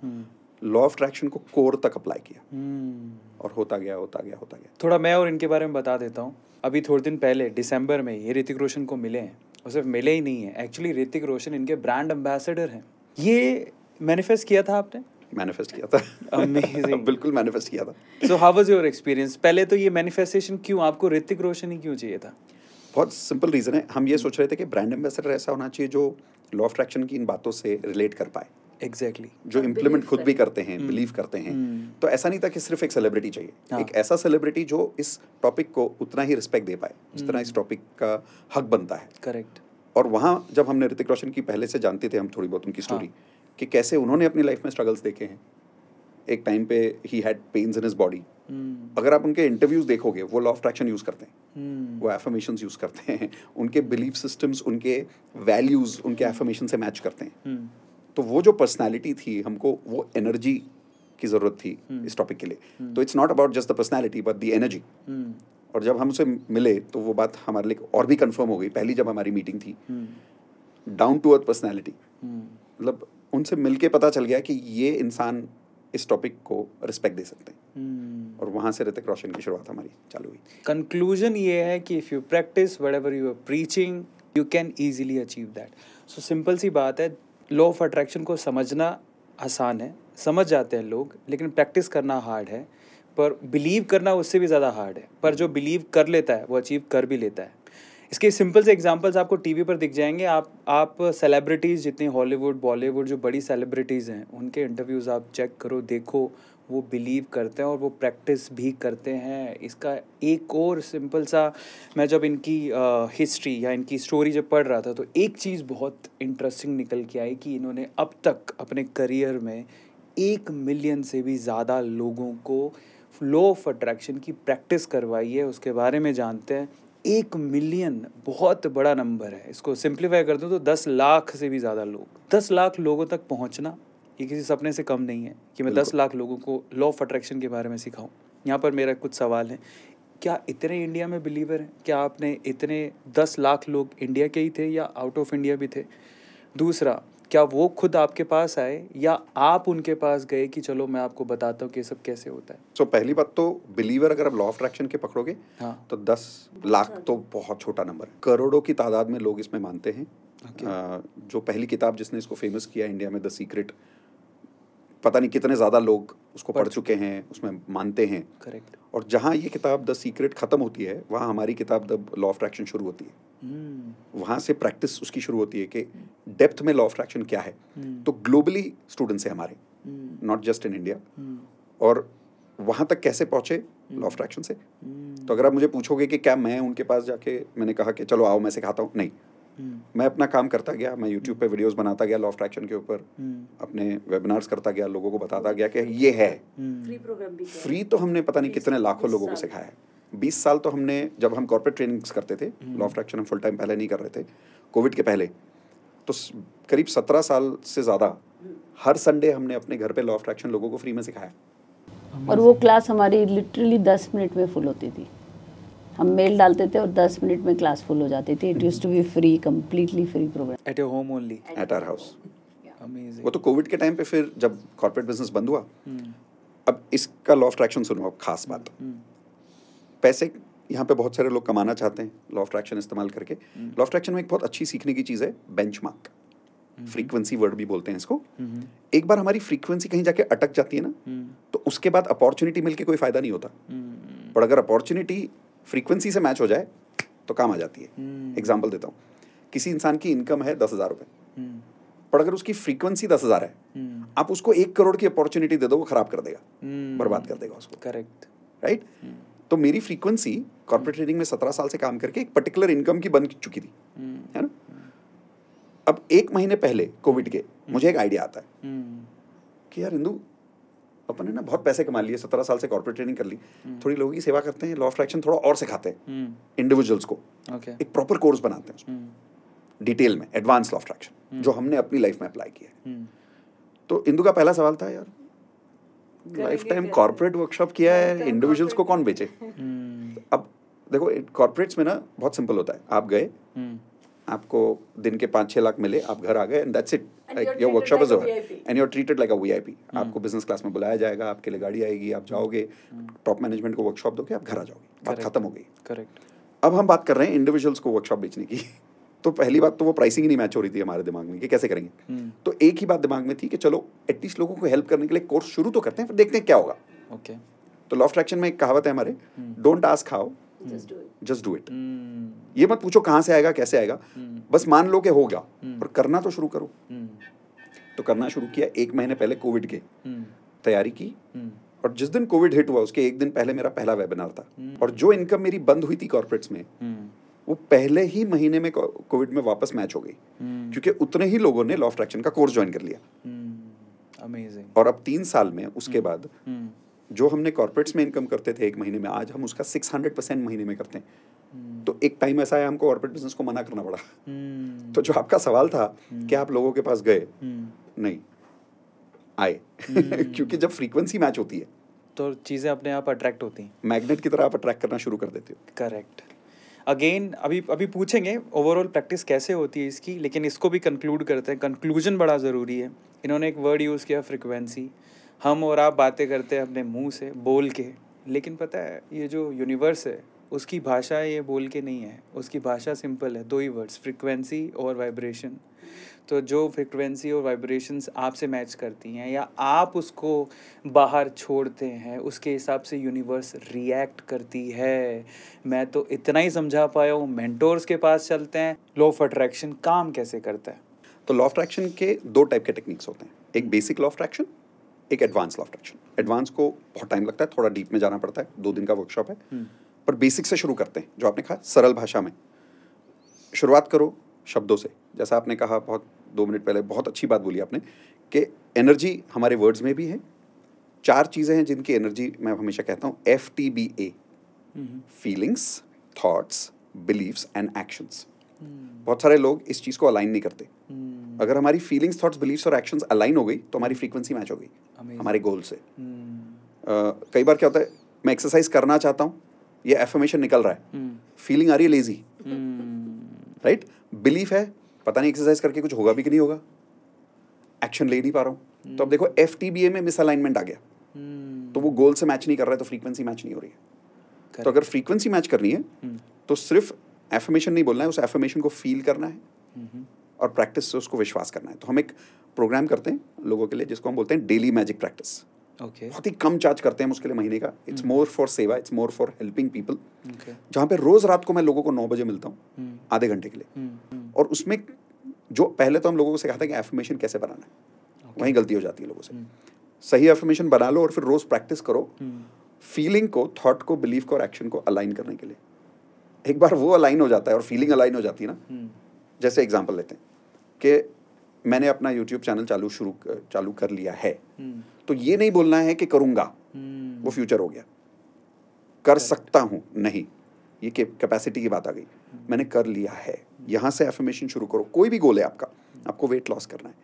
[SPEAKER 2] लॉ ऑफ ट्रैक्शन को कोर तक अप्लाई किया हम्म। और होता गया होता गया होता गया
[SPEAKER 1] थोड़ा मैं और इनके बारे में बता देता हूँ अभी थोड़े दिन पहले दिसंबर में ये ऋतिक रोशन को मिले हैं और सिर्फ मिले ही नहीं है एक्चुअली ऋतिक रोशन इनके ब्रांड एम्बेसडर हैं ये मैनिफेस्ट किया था आपने मैनिफेस्ट किया था अमेजिंग बिल्कुल मैनिफेस्ट किया था so how was your experience पहले तो ये मैनिफेस्टेशन क्यों आपको ऋतिक रोशन ही क्यों चाहिए था बहुत सिंपल
[SPEAKER 2] रीज़न है हम ये सोच रहे
[SPEAKER 1] थे कि ब्रांड एम्बेसडर ऐसा
[SPEAKER 2] होना चाहिए जो लॉ ऑफ ट्रैक्शन की इन बातों से रिलेट कर पाए एग्जैक्टली exactly. जो इम्प्लीमेंट खुद भी करते हैं बिलीव hmm. करते हैं hmm. तो ऐसा नहीं था कि सिर्फ एक सेलिब्रिटी चाहिए हाँ. एक ऐसा सेलिब्रिटी जो इस टॉपिक को उतना ही रिस्पेक्ट दे पाए जिस तरह hmm. इस टॉपिक का हक बनता है करेक्ट और वहाँ जब हमने ऋतिक रोशन की पहले से जानते थे हम थोड़ी बहुत उनकी स्टोरी हाँ। कि कैसे उन्होंने अपनी लाइफ में स्ट्रगल्स देखे हैं एक टाइम पे ही had pains in his body अगर आप उनके इंटरव्यूज देखोगे वो लॉ ऑफ अट्रैक्शन यूज़ करते
[SPEAKER 4] हैं वो
[SPEAKER 2] एफर्मेशन यूज़ करते हैं उनके बिलीफ सिस्टम्स उनके वैल्यूज़ उनके एफर्मेशन से मैच करते हैं तो वो जो पर्सनैलिटी थी हमको वो एनर्जी की ज़रूरत थी hmm. इस टॉपिक के लिए hmm. तो it's not about just the personality but the energy और जब हम उसे मिले तो वो बात हमारे लिए और भी कंफर्म हो गई पहली जब हमारी मीटिंग थी डाउन टू अर्थ पर्सनैलिटी मतलब उनसे मिलके पता चल गया कि ये इंसान इस टॉपिक को रिस्पेक्ट दे सकते हैं
[SPEAKER 1] hmm.
[SPEAKER 2] और वहाँ से ऋतिक रोशन की शुरुआत हमारी चालू हुई
[SPEAKER 1] कंक्लूजन ये है कि if you practice whatever you are preaching you can easily achieve that so simple सी बात है लॉ ऑफ अट्रैक्शन को समझना आसान है समझ जाते हैं लोग लेकिन प्रैक्टिस करना हार्ड है पर बिलीव करना उससे भी ज़्यादा हार्ड है पर जो बिलीव कर लेता है वो अचीव कर भी लेता है इसके सिंपल से एग्जांपल्स आपको टीवी पर दिख जाएंगे आप आप सेलिब्रिटीज़ जितनी हॉलीवुड बॉलीवुड जो बड़ी सेलिब्रिटीज़ हैं उनके इंटरव्यूज़ आप चेक करो देखो वो बिलीव करते हैं और वो प्रैक्टिस भी करते हैं इसका एक और सिंपल सा मैं जब इनकी हिस्ट्री या इनकी स्टोरी जब पढ़ रहा था तो एक चीज़ बहुत इंटरेस्टिंग निकल के आई कि इन्होंने अब तक अपने करियर में एक मिलियन से भी ज़्यादा लोगों को लो ऑफ अट्रैक्शन की प्रैक्टिस करवाई है उसके बारे में जानते हैं एक मिलियन बहुत बड़ा नंबर है इसको सिंप्लीफाई कर दूँ तो दस लाख से भी ज़्यादा लोग दस लाख लोगों तक पहुँचना ये किसी सपने से कम नहीं है कि मैं दस लाख लोगों को लॉ ऑफ अट्रैक्शन के बारे में सिखाऊँ यहाँ पर मेरा कुछ सवाल है क्या इतने इंडिया में बिलीवर हैं क्या आपने इतने दस लाख लोग इंडिया के ही थे या आउट ऑफ इंडिया भी थे दूसरा क्या वो खुद आपके पास आए या आप उनके पास गए कि चलो मैं आपको बताता हूँ कि ये सब कैसे होता है सो so, पहली बात तो बिलीवर अगर आप लॉ ऑफ अट्रैक्शन के पकड़ोगे
[SPEAKER 2] हाँ. तो दस लाख तो बहुत छोटा नंबर है करोड़ों की तादाद में लोग इसमें मानते हैं okay. Uh, जो पहली किताब जिसने इसको फेमस किया इंडिया में द सीक्रेट पता नहीं कितने ज़्यादा लोग उसको पढ़ चुके हैं उसमें मानते हैं करेक्ट और जहाँ ये किताब द सीक्रेट ख़त्म होती है वहाँ हमारी किताब द लॉ ऑफ अट्रैक्शन शुरू होती है hmm. हम्म। वहाँ से प्रैक्टिस उसकी शुरू होती है कि डेप्थ में लॉ ऑफ अट्रैक्शन क्या है hmm. तो ग्लोबली स्टूडेंट्स हैं हमारे हम्म। नॉट जस्ट इन इंडिया और वहाँ तक कैसे पहुँचे लॉ ऑफ अट्रैक्शन से तो अगर आप मुझे पूछोगे कि क्या मैं उनके पास जाके मैंने कहा कि चलो आओ मैं सिखाता हूँ नहीं हम्म। मैं अपना काम करता गया मैं यूट्यूब पे वीडियोस बनाता गया लॉ ऑफ ट्रैक्शन के ऊपर हम्म। अपने वेबिनार्स करता गया लोगों को बताता गया कि ये है
[SPEAKER 3] फ्री प्रोग्राम
[SPEAKER 2] हम्म। भी फ्री तो हमने पता नहीं कितने लाखों लोगों को सिखाया है बीस साल तो हमने जब हम कॉर्पोरेट ट्रेनिंग्स करते थे लॉ ऑफ ट्रैक्शन हम फुल टाइम पहले नहीं कर रहे थे कोविड के पहले तो करीब सत्रह साल से ज़्यादा हर संडे हमने अपने घर पे लॉ ऑफ ट्रैक्शन लोगों को फ्री में सिखाया और वो
[SPEAKER 5] क्लास हमारी लिटरली दस मिनट में फुल होती थी हम मेल डालते थे और 10 मिनट में क्लास फुल हो जाती थी it used to be free completely free programme
[SPEAKER 2] at a home only at our house वो तो कोविड के टाइम पे फिर जब कॉर्पोरेट बिजनेस बंद हुआ हम्म. अब इसका लॉ ऑफ ट्रैक्शन सुनो अब खास बात हम्म. पैसे यहाँ पे बहुत सारे लोग कमाना चाहते हैं लॉ ऑफ ट्रैक्शन इस्तेमाल करके लॉ ऑफ ट्रैक्शन में एक बहुत अच्छी सीखने की चीज़ है बेंच मार्क फ्रीक्वेंसी वर्ड भी बोलते हैं इसको हम्म. एक बार हमारी फ्रीक्वेंसी कहीं जाके अटक जाती है ना तो उसके बाद अपॉर्चुनिटी मिलके कोई फायदा नहीं होता पर अगर अपॉर्चुनिटी फ्रीक्वेंसी से मैच हो जाए तो काम आ जाती है एग्जाम्पल हम्म। देता हूँ किसी इंसान की इनकम है दस हज़ार रुपए हम्म। पर अगर उसकी फ्रीक्वेंसी दस हज़ार है हम्म। आप उसको एक करोड़ की अपॉर्चुनिटी दे दो वो ख़राब कर देगा बर्बाद कर देगा उसको करेक्ट राइट तो मेरी फ्रीक्वेंसी कॉर्पोरेट ट्रेडिंग में सत्रह साल से काम करके एक पर्टिकुलर इनकम की बन चुकी थी है ना अब एक महीने पहले कोविड के मुझे एक आइडिया आता है कि यार इंदू अपन है ना बहुत पैसे कमा लिए सत्रह साल से कॉर्पोरेट ट्रेनिंग कर ली हम्म। थोड़ी लोगों की सेवा करते हैं लॉ ऑफ अट्रैक्शन थोड़ा और सिखाते हैं इंडिविजुअल्स
[SPEAKER 4] हम्म। को okay.
[SPEAKER 2] एक प्रॉपर कोर्स बनाते हैं डिटेल हम्म। में एडवांस लॉ ऑफ अट्रैक्शन जो हमने अपनी लाइफ में अप्लाई किया है तो इंदु का पहला सवाल था यार लाइफ टाइम कॉर्पोरेट वर्कशॉप किया है इंडिविजुअल्स को कौन बेचे अब देखो कॉर्पोरेट्स में ना बहुत सिंपल होता है आप गए आपको दिन के पाँच छः लाख मिले आप घर आ गए and that's it like your workshop is over and you are treated like a VIP आपको बिजनेस क्लास में बुलाया जाएगा आपके लिए गाड़ी आएगी आप जाओगे टॉप hmm. मैनेजमेंट को वर्कशॉप दोगे आप घर आ जाओगे बात खत्म हो गई करेक्ट अब हम बात कर रहे हैं इंडिविजुअल्स को वर्कशॉप बेचने की तो पहली बात तो वो प्राइसिंग ही नहीं मैच हो रही थी हमारे दिमाग में कि कैसे करेंगे hmm. तो एक ही बात दिमाग में थी कि चलो एटलीस्ट लोगों को हेल्प करने के लिए कोर्स शुरू तो करते हैं फिर देखते हैं क्या होगा ओके तो लॉ ऑफ ट्रैक्शन में एक कहावत है हमारे don't ask how just do it ये मत पूछो कहाँ से आएगा कैसे आएगा hmm. बस मान लो कि हो गया hmm. और करना तो शुरू करो hmm. तो करना शुरू किया एक महीने पहले कोविड के hmm. तैयारी की hmm. और जिस दिन कोविड हिट हुआ उसके एक दिन पहले मेरा पहला वेबिनार था hmm. और जो इनकम मेरी बंद हुई थी कॉर्पोरेट्स में hmm. वो पहले ही महीने में कोविड में वापस मैच हो गई hmm. क्योंकि उतने ही लोगों ने लॉ ऑफ का कोर्स ज्वाइन कर लिया अमेजिंग hmm. और अब तीन साल में उसके hmm. बाद hmm. जो हमने कॉर्पोरेट्स में इनकम करते थे एक महीने में आज हम उसका सिक्स हंड्रेड परसेंट महीने में करते हैं हम्म। तो एक टाइम ऐसा है हमको कॉर्पोरेट बिजनेस को मना करना पड़ा हम्म। तो जो आपका सवाल था हम्म। कि आप लोगों के पास गए
[SPEAKER 3] नहीं
[SPEAKER 2] आए क्योंकि
[SPEAKER 1] जब फ्रीक्वेंसी मैच होती है तो चीज़ें अपने आप अट्रैक्ट होती हैं मैग्नेट की तरह आप अट्रैक्ट करना शुरू कर देते हो करेक्ट अगेन अभी अभी पूछेंगे ओवरऑल प्रैक्टिस कैसे होती है इसकी लेकिन इसको भी कंक्लूड करते हैं कंक्लूजन बड़ा ज़रूरी है इन्होंने एक वर्ड यूज़ किया फ्रिक्वेंसी हम और आप बातें करते हैं अपने मुंह से बोल के लेकिन पता है ये जो यूनिवर्स है उसकी भाषा ये बोल के नहीं है उसकी भाषा सिंपल है दो ही वर्ड्स फ्रिक्वेंसी और वाइब्रेशन तो जो फ्रिक्वेंसी और वाइब्रेशंस आपसे मैच करती हैं या आप उसको बाहर छोड़ते हैं उसके हिसाब से यूनिवर्स रिएक्ट करती है मैं तो इतना ही समझा पाया हूँ मेंटोर्स के पास चलते हैं लॉ ऑफ अट्रैक्शन काम कैसे करता है तो लॉ ऑफ अट्रैक्शन के दो टाइप के टेक्निक्स होते हैं एक बेसिक लॉ ऑफ अट्रैक्शन एक एडवांस
[SPEAKER 2] लाफ्ट एक्शन एडवांस को बहुत टाइम लगता है थोड़ा डीप में जाना पड़ता है दो दिन का वर्कशॉप है हम्म। पर बेसिक से शुरू करते हैं जो आपने कहा सरल भाषा में शुरुआत करो शब्दों से जैसा आपने कहा बहुत दो मिनट पहले बहुत अच्छी बात बोली आपने कि एनर्जी हमारे वर्ड्स में भी है चार चीज़ें हैं जिनकी एनर्जी मैं हमेशा कहता हूँ F T B A feelings thoughts believes and actions बहुत सारे लोग इस चीज़ को अलाइन नहीं करते hmm. अगर हमारी फीलिंग्स थॉट्स बिलीव्स और एक्शंस अलाइन हो गई तो हमारी फ्रीक्वेंसी मैच हो गई हमारे गोल से hmm. कई बार क्या होता है मैं एक्सरसाइज करना चाहता हूँ ये एफर्मेशन निकल रहा है फीलिंग hmm. आ रही है लेजी राइट बिलीफ है पता नहीं एक्सरसाइज करके कुछ होगा भी कि नहीं होगा एक्शन ले नहीं पा रहा हूँ hmm. तो अब देखो एफ में मिसअलाइनमेंट आ गया तो वो गोल से मैच नहीं कर रहा है तो फ्रीक्वेंसी मैच नहीं हो रही है तो अगर फ्रीक्वेंसी मैच करनी है तो सिर्फ एफर्मेशन नहीं बोलना है उस एफर्मेशन को फील करना
[SPEAKER 4] है
[SPEAKER 2] और प्रैक्टिस से उसको विश्वास करना है तो हम एक प्रोग्राम करते हैं लोगों के लिए जिसको हम बोलते हैं डेली मैजिक प्रैक्टिस
[SPEAKER 3] ओके
[SPEAKER 4] बहुत ही
[SPEAKER 2] कम चार्ज करते हैं हम उसके लिए महीने का इट्स मोर फॉर सेवा it's more for helping people जहाँ पे रोज़ रात को मैं लोगों को नौ बजे मिलता हूँ hmm. आधे घंटे के लिए hmm. Hmm. और उसमें जो पहले तो हम लोगों को सिखाते हैं कि एफर्मेशन कैसे बनाना है okay. वहीं गलती हो जाती है लोगों से सही एफर्मेशन बना लो और फिर रोज़ प्रैक्टिस करो फीलिंग को थॉट को बिलीव को और एक्शन को अलाइन करने के लिए एक बार वो अलाइन हो जाता है और फीलिंग अलाइन हो जाती है ना जैसे एग्जाम्पल लेते हैं कि मैंने अपना यूट्यूब चैनल चालू शुरू चालू कर लिया है हम्म। तो ये नहीं बोलना है कि करूँगा हम्म। वो फ्यूचर हो गया कर सकता हूँ नहीं ये कैपेसिटी की बात आ गई हम्म। मैंने कर लिया है यहाँ से एफर्मेशन शुरू करो कोई भी गोल है आपका आपको वेट लॉस करना है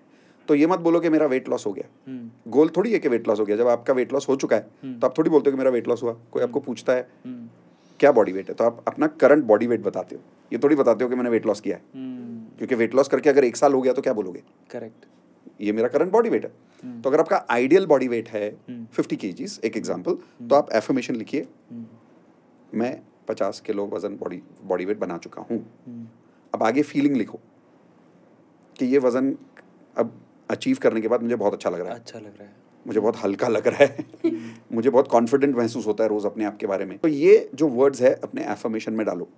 [SPEAKER 2] तो ये मत बोलो कि मेरा वेट लॉस हो गया गोल थोड़ी है कि वेट लॉस हो गया जब आपका वेट लॉस हो चुका है तो आप थोड़ी बोलते हो कि मेरा वेट लॉस हुआ कोई आपको पूछता है क्या बॉडी वेट है तो आप अपना करंट बॉडी वेट बताते हो ये थोड़ी बताते हो कि मैंने वेट लॉस किया है क्योंकि वेट लॉस करके अगर एक साल हो गया तो क्या बोलोगे करेक्ट ये मेरा करंट बॉडी वेट है हम्म। तो अगर आपका आइडियल बॉडी वेट है फिफ्टी हम्म। के एक एग्जाम्पल हम्म। तो आप एफर्मेशन लिखिए मैं पचास किलो वजन बॉडी बॉडी वेट बना चुका हूँ अब आगे फीलिंग लिखो कि ये वजन अब अचीव करने के बाद मुझे बहुत अच्छा लग रहा है अच्छा लग रहा है मुझे बहुत हल्का लग रहा है मुझे बहुत कॉन्फिडेंट महसूस होता है रोज अपने आप के बारे में तो ये जो वर्ड्स है अपने एफर्मेशन में डालो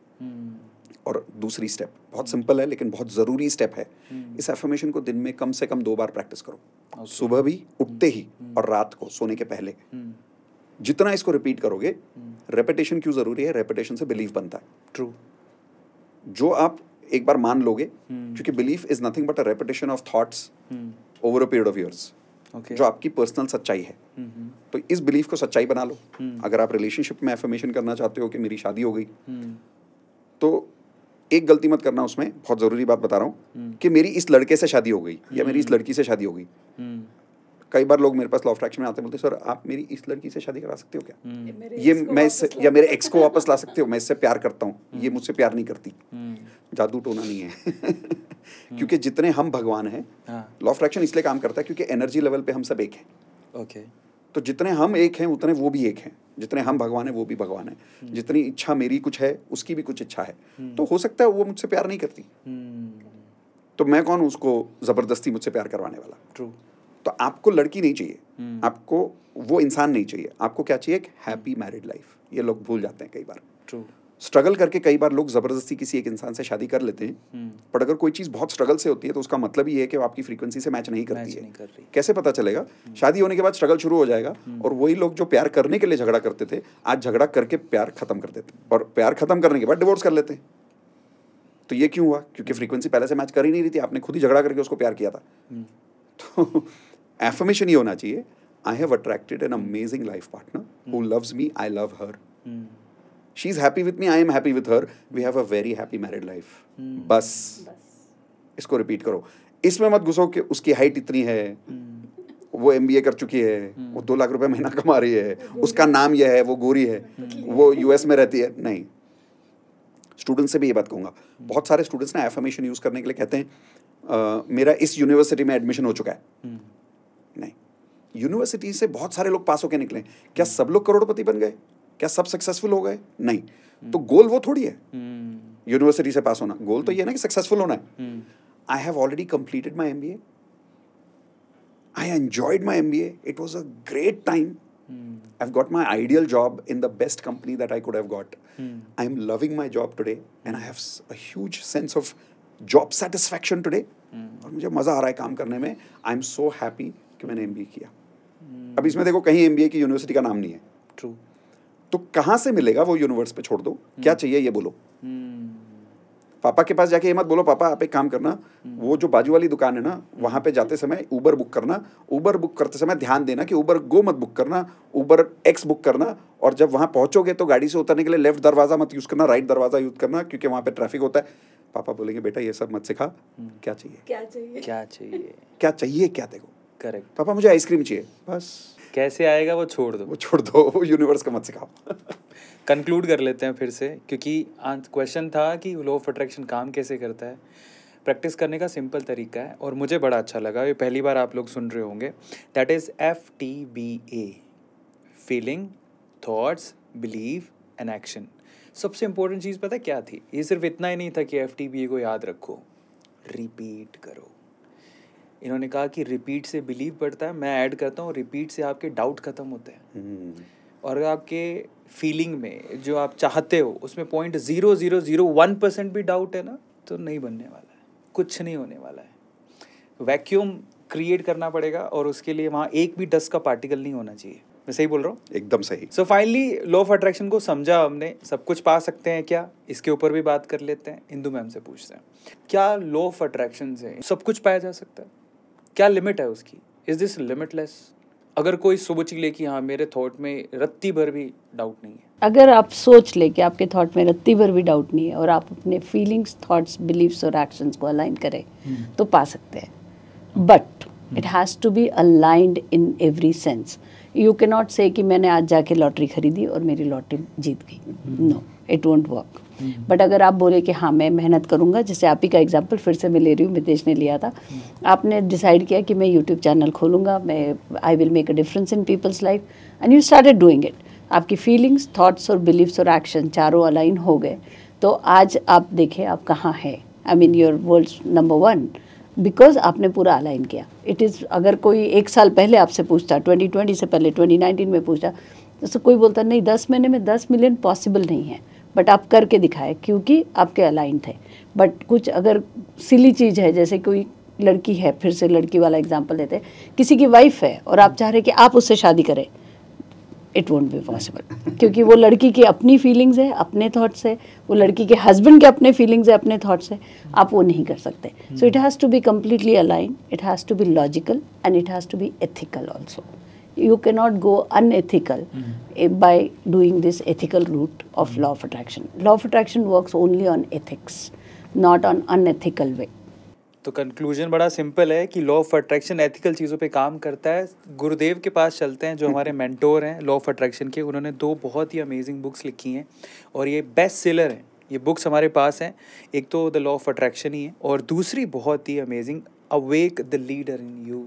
[SPEAKER 2] और दूसरी स्टेप बहुत सिंपल है लेकिन बहुत ज़रूरी स्टेप है हम्म। इस एफर्मेशन को दिन में कम से कम दो बार प्रैक्टिस करो सुबह भी हम्म। उठते ही हम्म। और रात को सोने के पहले जितना इसको रिपीट करोगे रेपिटेशन क्यों ज़रूरी है रेपिटेशन से बिलीव बनता है ट्रू जो आप एक बार मान लोगे क्योंकि belief is nothing but a repetition of thoughts over a period of years Okay. जो आपकी पर्सनल सच्चाई है mm-hmm. तो इस बिलीफ को सच्चाई बना लो mm-hmm. अगर आप रिलेशनशिप में एफर्मेशन करना चाहते हो कि मेरी शादी हो गई mm-hmm. तो एक गलती मत करना उसमें बहुत ज़रूरी बात बता रहा हूँ हम्म। कि मेरी इस लड़के से शादी हो गई या मेरी इस हम्म। लड़की से शादी हो गई हम्म। कई बार लोग मेरे पास लॉ फ्रैक्शन में आते बोलते सर आप मेरी इस लड़की से शादी करा सकते हो क्या ये मैं इससे या मेरे एक्स को वापस ला सकते हो मैं इससे प्यार करता हूँ ये मुझसे प्यार नहीं करती जादू टोना नहीं है क्योंकि जितने हम भगवान हैं लॉ हाँ। ट्रैक्शन इसलिए काम करता है क्योंकि एनर्जी लेवल पे हम सब एक हैं ओके तो जितने हम एक हैं उतने वो भी एक हैं जितने हम भगवान हैं वो भी भगवान हैं हम्म। जितनी इच्छा मेरी कुछ है उसकी भी कुछ इच्छा है
[SPEAKER 3] हम्म।
[SPEAKER 4] तो
[SPEAKER 2] हो सकता है वो मुझसे प्यार नहीं करती
[SPEAKER 3] हम्म।
[SPEAKER 2] तो मैं कौन उसको ज़बरदस्ती मुझसे प्यार करवाने वाला ट्रू तो आपको लड़की नहीं चाहिए आपको वो इंसान नहीं चाहिए आपको क्या चाहिए एक हैप्पी मैरिड लाइफ ये लोग भूल जाते हैं कई बार ट्रू स्ट्रगल करके कई बार लोग ज़बरदस्ती किसी एक इंसान से शादी कर लेते हैं बट हम्म। अगर कोई चीज़ बहुत स्ट्रगल से होती है तो उसका मतलब ये है कि आपकी फ्रीक्वेंसी से मैच नहीं करती है नहीं कर कैसे पता चलेगा हम्म। शादी होने के बाद स्ट्रगल शुरू हो जाएगा हम्म। और वही लोग जो प्यार करने के लिए झगड़ा करते थे आज झगड़ा करके प्यार खत्म कर देते और प्यार खत्म करने के बाद डिवोर्स कर लेते तो ये क्यों हुआ क्योंकि फ्रीक्वेंसी पहले से मैच कर ही नहीं रही थी आपने खुद ही झगड़ा करके उसको प्यार किया था तो एफर्मेशन ये होना चाहिए I have attracted an amazing life partner who loves me I love her she is happy with me I am happy with her we have a very happy married life बस इसको repeat करो इसमें मत घुसो कि उसकी height इतनी है hmm. वो एम कर चुकी है hmm. वो दो लाख रुपए महीना कमा रही है उसका नाम यह है वो गोरी है hmm. वो यूएस में रहती है नहीं स्टूडेंट से भी ये बात कहूँगा बहुत सारे स्टूडेंट्स ना एफर्मेशन यूज़ करने के लिए कहते हैं मेरा इस यूनिवर्सिटी में एडमिशन हो चुका है नहीं यूनिवर्सिटी से बहुत सारे लोग पास होकर निकले क्या सब लोग करोड़पति बन गए क्या सब सक्सेसफुल हो गए नहीं तो गोल वो थोड़ी है यूनिवर्सिटी हम्म। से पास होना गोल तो ये ना कि सक्सेसफुल होना है I have already completed my M B A I enjoyed my M B A it was a great time have got my ideal job in the best company that I could have got I am loving my job today and I have a sense of job satisfaction today और मुझे मज़ा आ रहा है काम करने में I am so happy कि मैंने एम किया हम्म। अब इसमें देखो कहीं एम की यूनिवर्सिटी का नाम नहीं है ट्रू तो कहां से मिलेगा वो यूनिवर्स पे छोड़ दो हम्म। क्या चाहिए ये बोलो हम्म। पापा के पास जाके ये मत बोलो पापा आप एक काम करना हम्म। वो जो बाजू वाली दुकान है ना वहां पे जाते समय उबर बुक करना उबर बुक करते समय ध्यान देना कि उबर गो मत बुक करना उबर एक्स बुक करना और जब वहां पहुंचोगे तो गाड़ी से उतरने के लिए लेफ्ट दरवाज़ा मत यूज़ करना राइट दरवाज़ा यूज़ करना क्योंकि वहां पे ट्रैफिक होता है पापा बोलेंगे बेटा ये सब मत सिखा क्या चाहिए
[SPEAKER 1] क्या चाहिए क्या चाहिए
[SPEAKER 2] क्या चाहिए क्या देखो करेक्ट पापा मुझे आइसक्रीम चाहिए बस
[SPEAKER 1] कैसे आएगा वो छोड़ दो वो छोड़ दो वो यूनिवर्स का मत सिखाओ कंक्लूड कर लेते हैं फिर से क्योंकि क्वेश्चन था कि लो ऑफ अट्रैक्शन काम कैसे करता है प्रैक्टिस करने का सिंपल तरीका है और मुझे बड़ा अच्छा लगा ये पहली बार आप लोग सुन रहे होंगे that is F T B A feeling thoughts believe and action सबसे इम्पोर्टेंट चीज़ पता क्या थी ये सिर्फ इतना ही नहीं था कि एफ टी बी ए को याद रखो रिपीट करो इन्होंने कहा कि रिपीट से बिलीव बढ़ता है मैं ऐड करता हूँ रिपीट से आपके डाउट ख़त्म होते हैं हम्म। और आपके फीलिंग में जो आप चाहते हो उसमें point zero zero zero one percent भी डाउट है ना तो नहीं बनने वाला है कुछ नहीं होने वाला है वैक्यूम क्रिएट करना पड़ेगा और उसके लिए वहाँ एक भी डस्ट का पार्टिकल नहीं होना चाहिए मैं सही बोल रहा हूँ एकदम सही so finally law of attraction को समझा हमने सब कुछ पा सकते हैं क्या इसके ऊपर भी बात कर लेते हैं इंदू मैम से पूछते हैं क्या लॉ ऑफ अट्रैक्शन से सब कुछ पाया जा सकता है क्या लिमिट है उसकी इज़ दिस लिमिटलेस अगर कोई सोच ले कि हाँ मेरे थॉट में रत्ती भर भी डाउट नहीं है
[SPEAKER 5] अगर आप सोच ले कि आपके थॉट में रत्ती भर भी डाउट नहीं है और आप अपने फीलिंग्स थॉट्स बिलीव्स और एक्शंस को अलाइन करें हम्म। तो पा सकते हैं but it has to be aligned in every sense you के नॉट से कि मैंने आज जाके लॉटरी खरीदी और मेरी लॉटरी जीत गई no it won't work but हम्म। अगर आप बोले कि हाँ मैं मेहनत करूँगा जैसे आप ही का एग्जाम्पल फिर से मैं ले रही हूँ मितेश ने लिया था हम्म। आपने डिसाइड किया कि मैं यूट्यूब चैनल खोलूँगा मैं I will make a difference in people's life and you started doing it आपकी फीलिंग्स थाट्स और बिलीव्स और एक्शन चारों अलाइन हो गए तो आज आप देखें आप कहाँ हैं I mean your world number one because आपने पूरा अलाइन किया इट इज़ अगर कोई एक साल पहले आपसे पूछता 2020 से पहले 2019 में पूछता तो कोई बोलता नहीं दस महीने में दस मिलियन पॉसिबल नहीं है बट आप करके दिखाए क्योंकि आपके अलाइन थे बट कुछ अगर सिली चीज़ है जैसे कोई लड़की है फिर से लड़की वाला एग्जाम्पल देते हैं किसी की वाइफ है और आप चाह रहे कि आप उससे शादी करें इट वोंट बी पॉसिबल क्योंकि वो लड़की की अपनी फीलिंग्स है अपने थाट्स है वो लड़की के हस्बैंड के अपने फीलिंग्स है अपने थाट्स है आप वो नहीं कर सकते so it has to be completely align it has to be logical and it has to be ethical also you cannot go unethical
[SPEAKER 1] mm.
[SPEAKER 5] by doing this ethical route of mm. law of attraction. Law of attraction works only on ethics, not on unethical way.
[SPEAKER 1] तो conclusion बड़ा simple है कि law of attraction ethical चीज़ों पे काम करता है गुरुदेव के पास चलते हैं जो hmm. हमारे मेंटोर हैं लॉ ऑफ अट्रैक्शन के उन्होंने दो बहुत ही अमेजिंग बुक्स लिखी हैं और ये बेस्ट सेलर हैं ये बुक्स हमारे पास हैं एक तो द लॉ ऑफ अट्रैक्शन ही है और दूसरी बहुत ही amazing awake the leader in you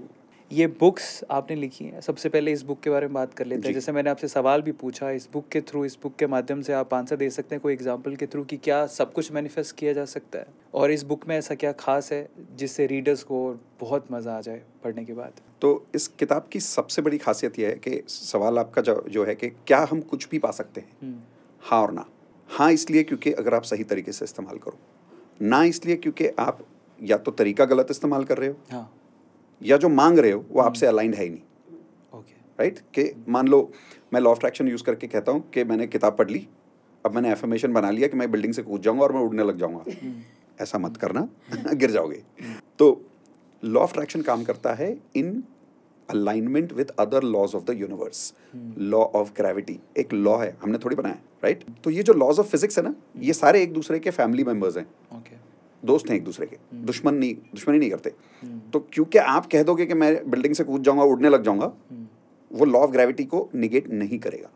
[SPEAKER 1] ये बुक्स आपने लिखी हैं सबसे पहले इस बुक के बारे में बात कर लेते हैं जैसे मैंने आपसे सवाल भी पूछा इस बुक के थ्रू इस बुक के माध्यम से आप आंसर दे सकते हैं कोई एग्जाम्पल के थ्रू कि क्या सब कुछ मैनिफेस्ट किया जा सकता है और इस बुक में ऐसा क्या खास है जिससे रीडर्स को बहुत मज़ा आ जाए पढ़ने के बाद
[SPEAKER 2] तो इस किताब की सबसे बड़ी खासियत यह है कि सवाल आपका जो, जो है कि क्या हम कुछ भी पा सकते हैं हम्म। हाँ और ना हाँ इसलिए क्योंकि अगर आप सही तरीके से इस्तेमाल करो ना इसलिए क्योंकि आप या तो तरीका गलत इस्तेमाल कर रहे हो हाँ या जो मांग रहे हो वो हम्म। आपसे अलाइंड है ही नहीं ओके राइट कि मान लो मैं लॉ ऑफ ट्रैक्शन यूज़ करके कहता हूँ कि मैंने किताब पढ़ ली अब मैंने एफर्मेशन बना लिया कि मैं बिल्डिंग से कूद जाऊंगा और मैं उड़ने लग जाऊंगा हम्म। ऐसा मत करना हम्म। गिर जाओगे तो लॉ ऑफ ट्रैक्शन काम करता है in alignment with other laws of the universe law of gravity एक लॉ है हमने थोड़ी बनाया राइट right? तो ये जो लॉज ऑफ फिजिक्स है ना ये सारे एक दूसरे के फैमिली मेंबर्स हैं ओके okay. दोस्त हैं एक दूसरे के हम्म। दुश्मन नहीं दुश्मनी नहीं करते हम्म। तो क्योंकि आप कह दोगे कि मैं बिल्डिंग से कूद जाऊंगा उड़ने लग जाऊंगा हम्म। वो लॉ ऑफ ग्रेविटी को निगेट नहीं करेगा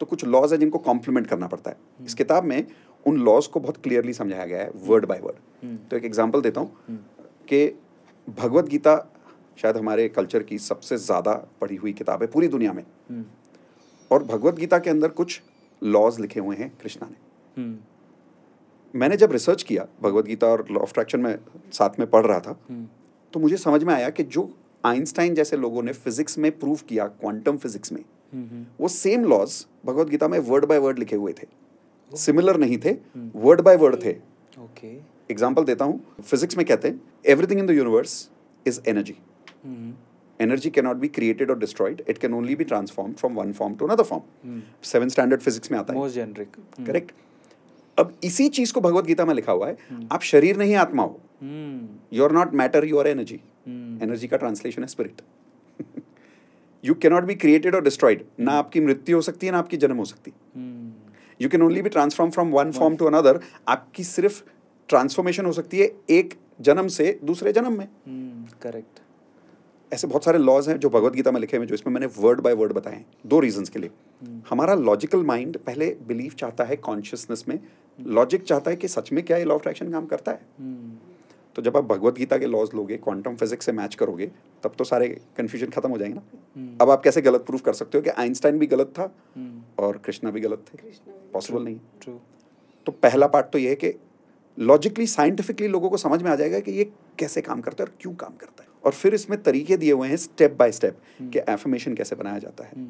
[SPEAKER 2] तो कुछ लॉज है जिनको कॉम्प्लीमेंट करना पड़ता है इस किताब में उन लॉज को बहुत क्लियरली समझाया गया है वर्ड बाय वर्ड तो एक एग्जाम्पल देता हूँ कि भगवत गीता शायद हमारे कल्चर की सबसे ज़्यादा पढ़ी हुई किताब है पूरी दुनिया में और भगवत गीता के अंदर कुछ लॉज लिखे हुए हैं कृष्णा
[SPEAKER 4] ने
[SPEAKER 2] मैंने जब रिसर्च किया भगवत गीता और लॉ ऑफ अट्रैक्शन में साथ में पढ़ रहा था हम्म। तो मुझे समझ में आया कि जो आइंस्टाइन जैसे लोगों ने फिजिक्स में प्रूव किया क्वांटम फिजिक्स में
[SPEAKER 3] हम्म, हम्म।
[SPEAKER 2] वो सेम लॉज भगवत गीता में वर्ड बाय वर्ड लिखे हुए थे सिमिलर नहीं थे वर्ड बाय वर्ड थे ओके एग्जांपल देता हूँ फिजिक्स में कहते हैं everything in the universe is energy energy can not be created और destroyed it can only be transform from one form to another form seven standard physics में आता है मोस्ट जेनरिक करेक्ट अब इसी चीज को भगवत गीता में लिखा हुआ है hmm. आप शरीर नहीं आत्मा हो you are not matter you are energy energy का ट्रांसलेशन है spirit you not be created और डिस्ट्रॉइड ना आपकी मृत्यु हो सकती है ना आपकी जन्म हो सकती you can only be transform from one form to another आपकी सिर्फ ट्रांसफॉर्मेशन हो सकती है एक जन्म से दूसरे जन्म में करेक्ट हम्म, hmm. ऐसे बहुत सारे लॉज हैं जो भगवत गीता में लिखे हैं जो इसमें मैंने वर्ड बाय वर्ड बताए हैं दो रीजंस के लिए hmm. हमारा लॉजिकल माइंड पहले बिलीव चाहता है कॉन्शियसनेस में लॉजिक चाहता है कि सच में क्या ये लॉ ऑफ अट्रैक्शन काम करता है हम्म। तो जब आप भगवत गीता के लॉज लोगे क्वांटम फिजिक्स से मैच करोगे तब तो सारे कन्फ्यूजन खत्म हो जाएंगे ना हम्म। अब आप कैसे गलत प्रूफ कर सकते हो कि आइंस्टाइन भी गलत था हम्म। और कृष्णा भी गलत थे पॉसिबल नहीं तो पहला पार्ट तो ये है कि लॉजिकली साइंटिफिकली लोगों को समझ में आ जाएगा कि ये कैसे काम करता है और क्यों काम करता है और फिर इसमें तरीके दिए हुए हैं स्टेप बाय स्टेप कि एफर्मेशन कैसे बनाया जाता है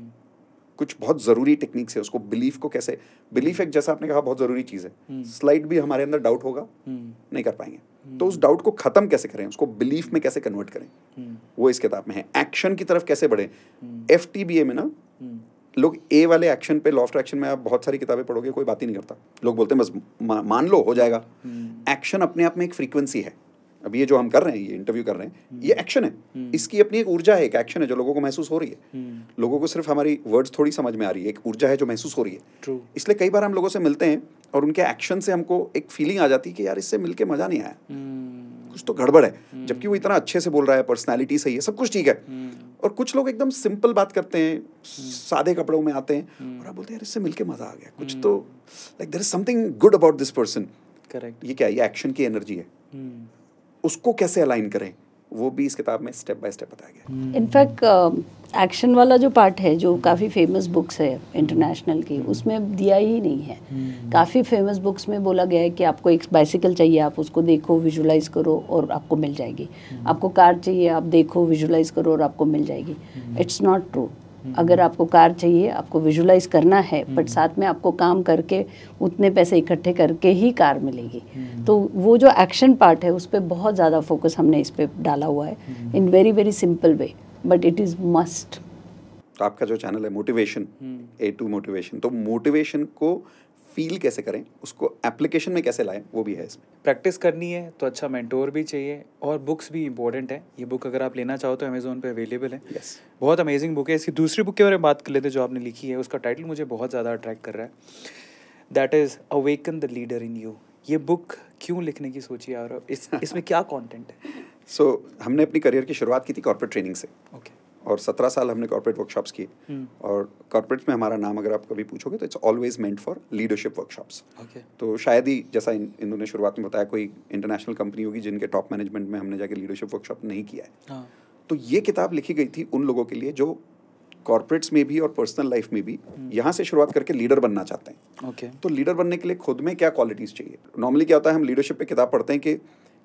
[SPEAKER 2] कुछ बहुत ज़रूरी टेक्निक है उसको बिलीफ को कैसे बिलीफ एक जैसा आपने कहा बहुत ज़रूरी चीज़ है स्लाइड हम्म। भी हमारे अंदर डाउट होगा हम्म। नहीं कर पाएंगे हम्म। तो उस डाउट को ख़त्म कैसे करें उसको बिलीफ में कैसे कन्वर्ट करें वो इस किताब में है एक्शन की तरफ कैसे बढ़े एफ में ना लोग ए वाले एक्शन पे लॉ ऑफ एक्शन में आप बहुत सारी किताबें पढ़ोगे कोई बात ही नहीं करता लोग बोलते हैं बस मान लो हो जाएगा एक्शन अपने आप में एक फ्रीक्वेंसी है अब ये जो हम कर रहे हैं ये इंटरव्यू कर रहे हैं हम्म। ये एक्शन है हम्म। इसकी अपनी एक ऊर्जा है एक एक्शन है जो लोगों को महसूस हो रही है हम्म। लोगों को सिर्फ हमारी वर्ड्स थोड़ी समझ में आ रही है एक ऊर्जा है जो महसूस हो रही है इसलिए कई बार हम लोगों से मिलते हैं और उनके एक्शन से हमको एक फीलिंग आ जाती है कि यार इससे मिलकर मजा नहीं आया कुछ तो गड़बड़ है जबकि वो इतना अच्छे से बोल रहा है पर्सनैलिटी सही है सब कुछ ठीक है और कुछ लोग एकदम सिंपल बात करते हैं सादे कपड़ों में आते हैं और आप बोलते हैं यार इससे मिलकर मजा आ गया कुछ तो like there is something good about this person correct ये क्या ये एक्शन की एनर्जी है उसको कैसे अलाइन करें वो भी इस किताब में स्टेप बाय स्टेप बताया
[SPEAKER 5] गया इनफैक्ट एक्शन hmm. um, वाला जो पार्ट है जो काफ़ी फेमस बुक्स है इंटरनेशनल की hmm. उसमें दिया ही नहीं है काफ़ी फेमस बुक्स में बोला गया है कि आपको एक बाइसिकल चाहिए आप उसको देखो विजुलाइज करो और आपको मिल जाएगी hmm. आपको कार चाहिए आप देखो विजुलाइज करो और आपको मिल जाएगी इट्स नॉट ट्रू अगर हम्म। आपको कार चाहिए आपको विजुलाइज करना है बट हम्म। साथ में आपको काम करके उतने पैसे इकट्ठे करके ही कार मिलेगी हम्म। तो वो जो एक्शन पार्ट है उस पर बहुत ज़्यादा फोकस हमने इस पर डाला हुआ है in very very simple way but it is must
[SPEAKER 2] आपका जो चैनल है मोटिवेशन ए टू मोटिवेशन तो मोटिवेशन को फील कैसे करें उसको
[SPEAKER 1] एप्लीकेशन में कैसे लाएं वो भी है इसमें प्रैक्टिस करनी है तो अच्छा मेंटोर भी चाहिए और बुक्स भी इंपॉर्टेंट है ये बुक अगर आप लेना चाहो तो अमेजोन पे अवेलेबल है yes. बहुत अमेजिंग बुक है इसकी दूसरी बुक के बारे में बात कर लेते जो आपने लिखी है उसका टाइटल मुझे बहुत ज़्यादा अट्रैक्ट कर रहा है that is awaken the leader in you ये बुक क्यों लिखने की सोची और इस इसमें क्या कॉन्टेंट है सो
[SPEAKER 2] so, हमने अपनी करियर की शुरुआत की थी कॉर्पोरेट ट्रेनिंग से ओके okay. और सत्रह साल हमने कॉर्पोरेट वर्कशॉप्स किए हम्म। और कॉर्पोरेट्स में हमारा नाम अगर आप कभी पूछोगे तो it's always meant for leadership workshops तो शायद ही जैसा इन इन्होंने शुरुआत में बताया कोई इंटरनेशनल कंपनी होगी जिनके टॉप मैनेजमेंट में हमने जाके लीडरशिप वर्कशॉप नहीं किया है हाँ। तो ये किताब लिखी गई थी उन लोगों के लिए जो कॉर्पोरेट्स में भी और पर्सनल लाइफ में भी
[SPEAKER 3] हम्म।
[SPEAKER 4] यहाँ
[SPEAKER 2] से शुरुआत करके लीडर बनना चाहते
[SPEAKER 3] हैं ओके
[SPEAKER 4] तो
[SPEAKER 2] लीडर बनने के लिए खुद में क्या क्वालिटीज़ चाहिए नॉर्मली क्या होता है हम लीडरशिप पे किताब पढ़ते हैं कि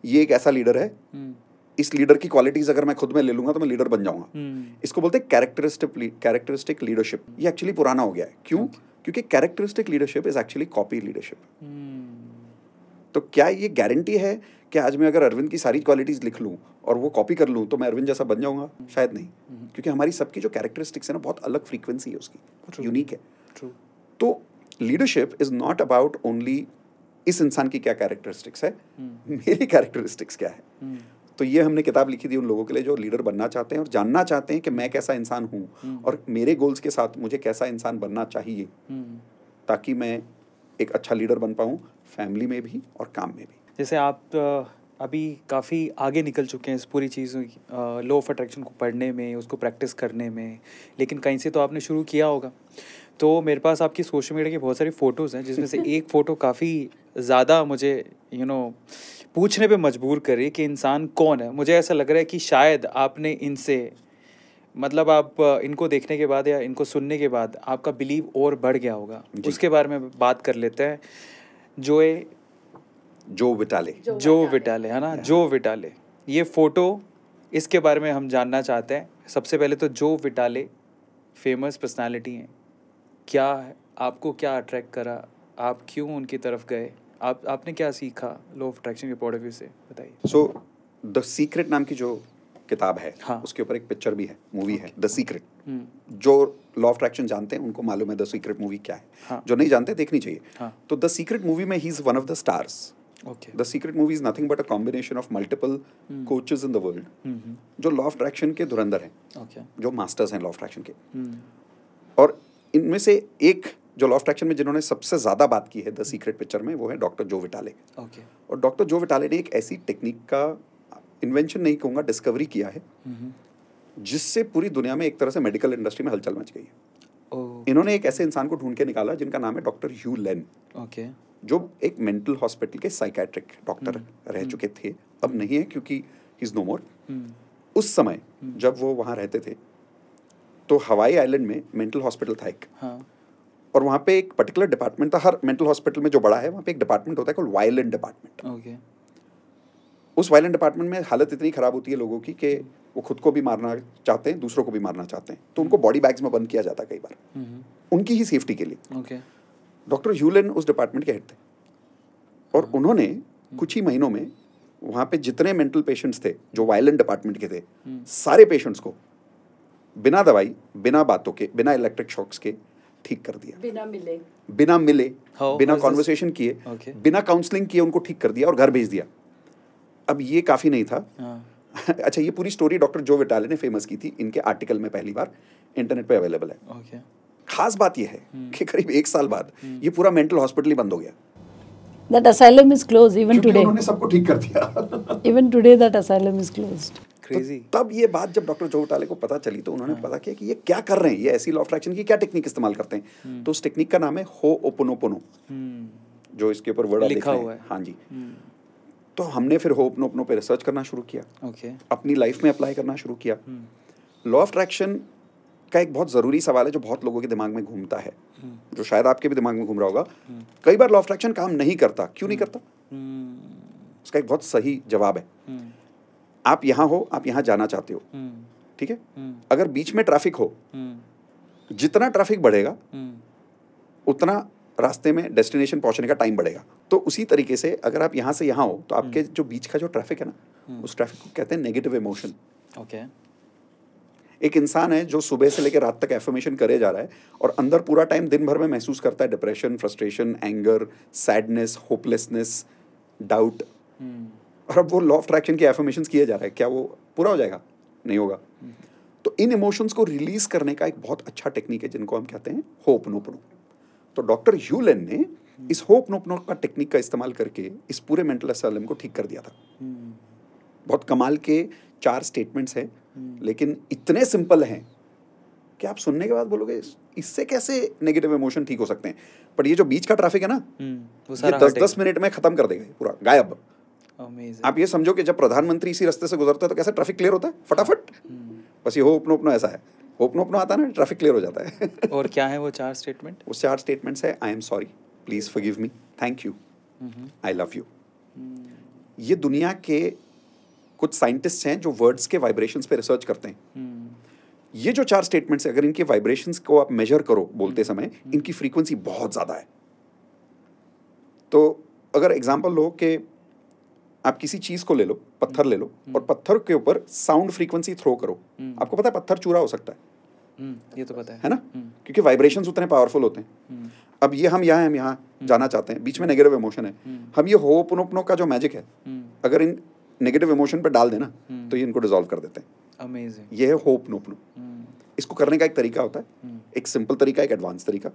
[SPEAKER 2] ये एक ऐसा लीडर है हम्म। इस लीडर की क्वालिटीज अगर मैं खुद में ले लूंगा तो मैं लीडर बन जाऊंगा हम्म। इसको बोलते हैं कैरेक्टरिस्टिक कैरेक्टरिस्टिक लीडरशिप ये एक्चुअली पुराना हो गया है क्यों क्योंकि characteristic leadership is actually copy leadership तो क्या ये गारंटी है कि आज मैं अगर अरविंद की सारी क्वालिटीज लिख लूँ और वो कॉपी कर लूँ तो मैं अरविंद जैसा बन जाऊंगा हम्म। शायद नहीं हम्म। क्योंकि हमारी सबकी जो कैरेक्टरिस्टिक्स है ना बहुत अलग फ्रीक्वेंसी है उसकी यूनिक है तो leadership is not about only इस इंसान की क्या कैरेक्टरिस्टिक्स है मेरी कैरेक्टरिस्टिक्स क्या है तो ये हमने किताब लिखी थी उन लोगों के लिए जो लीडर बनना चाहते हैं और जानना चाहते हैं कि मैं कैसा इंसान हूँ हम्म। और मेरे गोल्स के साथ मुझे कैसा इंसान बनना चाहिए हम्म। ताकि मैं एक अच्छा लीडर बन पाऊँ
[SPEAKER 1] फैमिली में भी और काम में भी जैसे आप अभी काफ़ी आगे निकल चुके हैं इस पूरी चीज़ की ऑफ अट्रैक्शन को पढ़ने में उसको प्रैक्टिस करने में लेकिन कहीं से तो आपने शुरू किया होगा तो मेरे पास आपकी सोशल मीडिया की बहुत सारी फ़ोटोज़ हैं जिसमें से एक फ़ोटो काफ़ी ज़्यादा मुझे यू you नो know, पूछने पे मजबूर करी कि इंसान कौन है मुझे ऐसा लग रहा है कि शायद आपने इनसे मतलब आप इनको देखने के बाद या इनको सुनने के बाद आपका बिलीव और बढ़ गया होगा उसके बारे में बात कर लेते हैं ए, जो विटाले जो विटाले है ना हाँ। जो विटाले ये फ़ोटो इसके बारे में हम जानना चाहते हैं सबसे पहले तो जो विटाले फेमस पर्सनालिटी हैं क्या है आपको क्या अट्रैक्ट करा आप क्यों उनकी तरफ गए आप आपने क्या सीखा लॉ ऑफ अट्रैक्शन के पॉइंट ऑफ व्यू से बताइए
[SPEAKER 2] सो द सीक्रेट नाम की जो किताब है हाँ. उसके ऊपर एक पिक्चर भी है मूवी okay. है द सीक्रेट जो लॉ ऑफ अट्रैक्शन जानते हैं उनको मालूम है द सीक्रेट मूवी क्या है हाँ. जो नहीं जानते देखनी चाहिए हाँ. तो द सीक्रेट मूवी में ही is one of the stars
[SPEAKER 3] okay
[SPEAKER 4] the
[SPEAKER 2] secret movie is nothing but a combination of multiple coaches in the world जो लॉ ऑफ अट्रैक्शन के धुरंधर हैं ओके okay. जो मास्टर्स हैं लॉ ऑफ अट्रैक्शन के hmm. और इनमें से एक जो लॉ ऑफ अट्रैक्शन में जिन्होंने सबसे ज़्यादा बात की है द सीक्रेट पिक्चर में वो है doctor Joe Vitale okay okay. और डॉक्टर जो विटाले ने एक ऐसी टेक्निक का इन्वेंशन नहीं कहूँगा डिस्कवरी किया है जिससे पूरी दुनिया में एक तरह से मेडिकल इंडस्ट्री में हलचल मच गई है oh. इन्होंने एक ऐसे इंसान को ढूंढ के निकाला जिनका नाम है डॉक्टर ह्यू लेन ओके जो एक मेंटल हॉस्पिटल के साइकेट्रिक डॉक्टर रह चुके थे अब नहीं है क्योंकि ही इज़ नो मोर उस समय हम्म. जब वो वहाँ रहते थे तो हवाई आइलैंड में मेंटल हॉस्पिटल था एक हाँ. और वहाँ पे एक पर्टिकुलर डिपार्टमेंट था हर मेंटल हॉस्पिटल में जो बड़ा है वहाँ पे एक डिपार्टमेंट होता है कॉल्ड वायलेंट डिपार्टमेंट ओके उस वायलेंट डिपार्टमेंट में हालत इतनी ख़राब होती है लोगों की कि वो खुद को भी मारना चाहते हैं दूसरों को भी मारना चाहते हैं तो उनको बॉडी बैग्स में बंद किया जाता है कई बार
[SPEAKER 4] mm-hmm.
[SPEAKER 2] उनकी ही सेफ्टी के लिए ओके डॉक्टर ह्यूलन उस डिपार्टमेंट के हेड थे और mm-hmm. उन्होंने mm-hmm. कुछ ही महीनों में वहाँ पे जितने मेंटल पेशेंट्स थे जो वायलेंट डिपार्टमेंट के थे mm. सारे पेशेंट्स को बिना दवाई बिना बातों के बिना इलेक्ट्रिक शॉक्स के ठीक कर दिया बिना मिले बिना मिले How हाँ, बिना कॉन्वर्सेशन किए okay. बिना काउंसलिंग किए उनको ठीक कर दिया और घर भेज दिया अब ये काफ़ी नहीं था yeah. हाँ। अच्छा ये पूरी स्टोरी डॉक्टर जो विटाले ने फेमस की थी इनके आर्टिकल में पहली बार इंटरनेट पे अवेलेबल है okay. खास बात ये है hmm. कि करीब एक साल बाद hmm. ये पूरा मेंटल हॉस्पिटल ही बंद हो गया
[SPEAKER 5] that asylum is close even today उन्होंने
[SPEAKER 2] सबको ठीक कर दिया
[SPEAKER 5] even today that asylum is closed
[SPEAKER 2] crazy तो तब ये बात जब डॉक्टर चौटाले को पता चली तो उन्होंने हाँ। पता किया कि ये क्या कर रहे हैं ये ऐसी लॉ अट्रैक्शन की क्या टेक्निक इस्तेमाल करते हैं
[SPEAKER 3] हम्म।
[SPEAKER 4] तो
[SPEAKER 2] उस टेक्निक का नाम है हो ओपनोपनो
[SPEAKER 3] हम्म।
[SPEAKER 2] जो इसके ऊपर वर्ड लिखा हुआ है हाँ जी हम्म। तो हमने फिर हो होप नोपनो पे रिसर्च करना शुरू किया okay. अपनी लाइफ में अप्लाई करना शुरू किया लॉ ऑफ अट्रैक्शन का एक बहुत ज़रूरी सवाल है जो बहुत लोगों के दिमाग में घूमता है जो शायद आपके भी दिमाग में घूम रहा होगा कई बार लॉ ऑफ अट्रैक्शन काम नहीं करता क्यों नहीं करता उसका एक बहुत सही जवाब है आप यहाँ हो आप यहाँ जाना चाहते हो हम्म। ठीक है हम्म। अगर बीच में ट्रैफिक हो
[SPEAKER 4] हम्म।
[SPEAKER 2] जितना ट्रैफिक बढ़ेगा उतना रास्ते में डेस्टिनेशन पहुंचने का टाइम बढ़ेगा तो उसी तरीके से अगर आप यहाँ से यहाँ हो तो आपके जो बीच का जो ट्रैफिक है ना उस ट्रैफिक को कहते हैं नेगेटिव इमोशन ओके एक इंसान है जो सुबह से लेकर रात तक एफर्मेशन करे जा रहा है और अंदर पूरा टाइम दिन भर में महसूस करता है depression frustration anger sadness hopelessness doubt और अब वो लॉ ऑफ अट्रैक्शन की एफर्मेशन किया जा रहा है क्या वो पूरा हो जाएगा नहीं होगा तो इन इमोशंस को रिलीज करने का एक बहुत अच्छा टेक्निक है जिनको हम कहते हैं होप नोपनो तो डॉक्टर यूलेन ने इस होप नोपनो का टेक्निक का इस्तेमाल करके इस पूरे मेंटल असलम को ठीक कर दिया था बहुत कमाल के चार स्टेटमेंट्स हैं लेकिन इतने सिंपल हैं कि आप सुनने के बाद बोलोगे इससे कैसे नेगेटिव इमोशन ठीक हो सकते हैं पर ये जो बीच का ट्रैफिक है ना
[SPEAKER 4] हम्म, वो सारा ये दस दस मिनट
[SPEAKER 2] में खत्म कर देगा पूरा गायब आप ये समझो कि जब प्रधानमंत्री इसी रास्ते से गुजरता है तो कैसे ट्रैफिक क्लियर होता है फटाफट हम्म। बस ये हो अपनो अपनो ऐसा है अपनो अपनो आता है ना ट्रैफिक क्लियर हो जाता है
[SPEAKER 1] और क्या है वो चार स्टेटमेंट
[SPEAKER 2] वो चार स्टेटमेंट्स है I am sorry please forgive me thank you I love you ये दुनिया के कुछ साइंटिस्ट हैं जो वर्ड्स के वाइब्रेशंस पे रिसर्च करते हैं हम्म। ये जो चार स्टेटमेंट्स है अगर इनके वाइब्रेशंस को आप मेजर करो बोलते हम्म। समय इनकी फ्रीक्वेंसी बहुत ज़्यादा है तो अगर एग्जांपल लो कि आप किसी चीज को ले लो पत्थर ले लो हम्म। और पत्थर के ऊपर साउंड फ्रीक्वेंसी थ्रो करो हम्म। आपको पता है पत्थर चूरा हो सकता है
[SPEAKER 1] हम्म, ये तो पता है है ना
[SPEAKER 2] क्योंकि वाइब्रेशन उतने पावरफुल होते हैं अब ये हम यहाँ हम यहाँ जाना चाहते हैं बीच में नेगेटिव इमोशन है हम ये हो पुनोपनो का जो मैजिक है अगर इन नेगेटिव इमोशन पर डाल देना तो ये इनको डिजोल्व कर देते हैं अमेजिंग ये है होप होपनोपनो इसको करने का एक तरीका होता है एक सिंपल तरीका एक एडवांस तरीका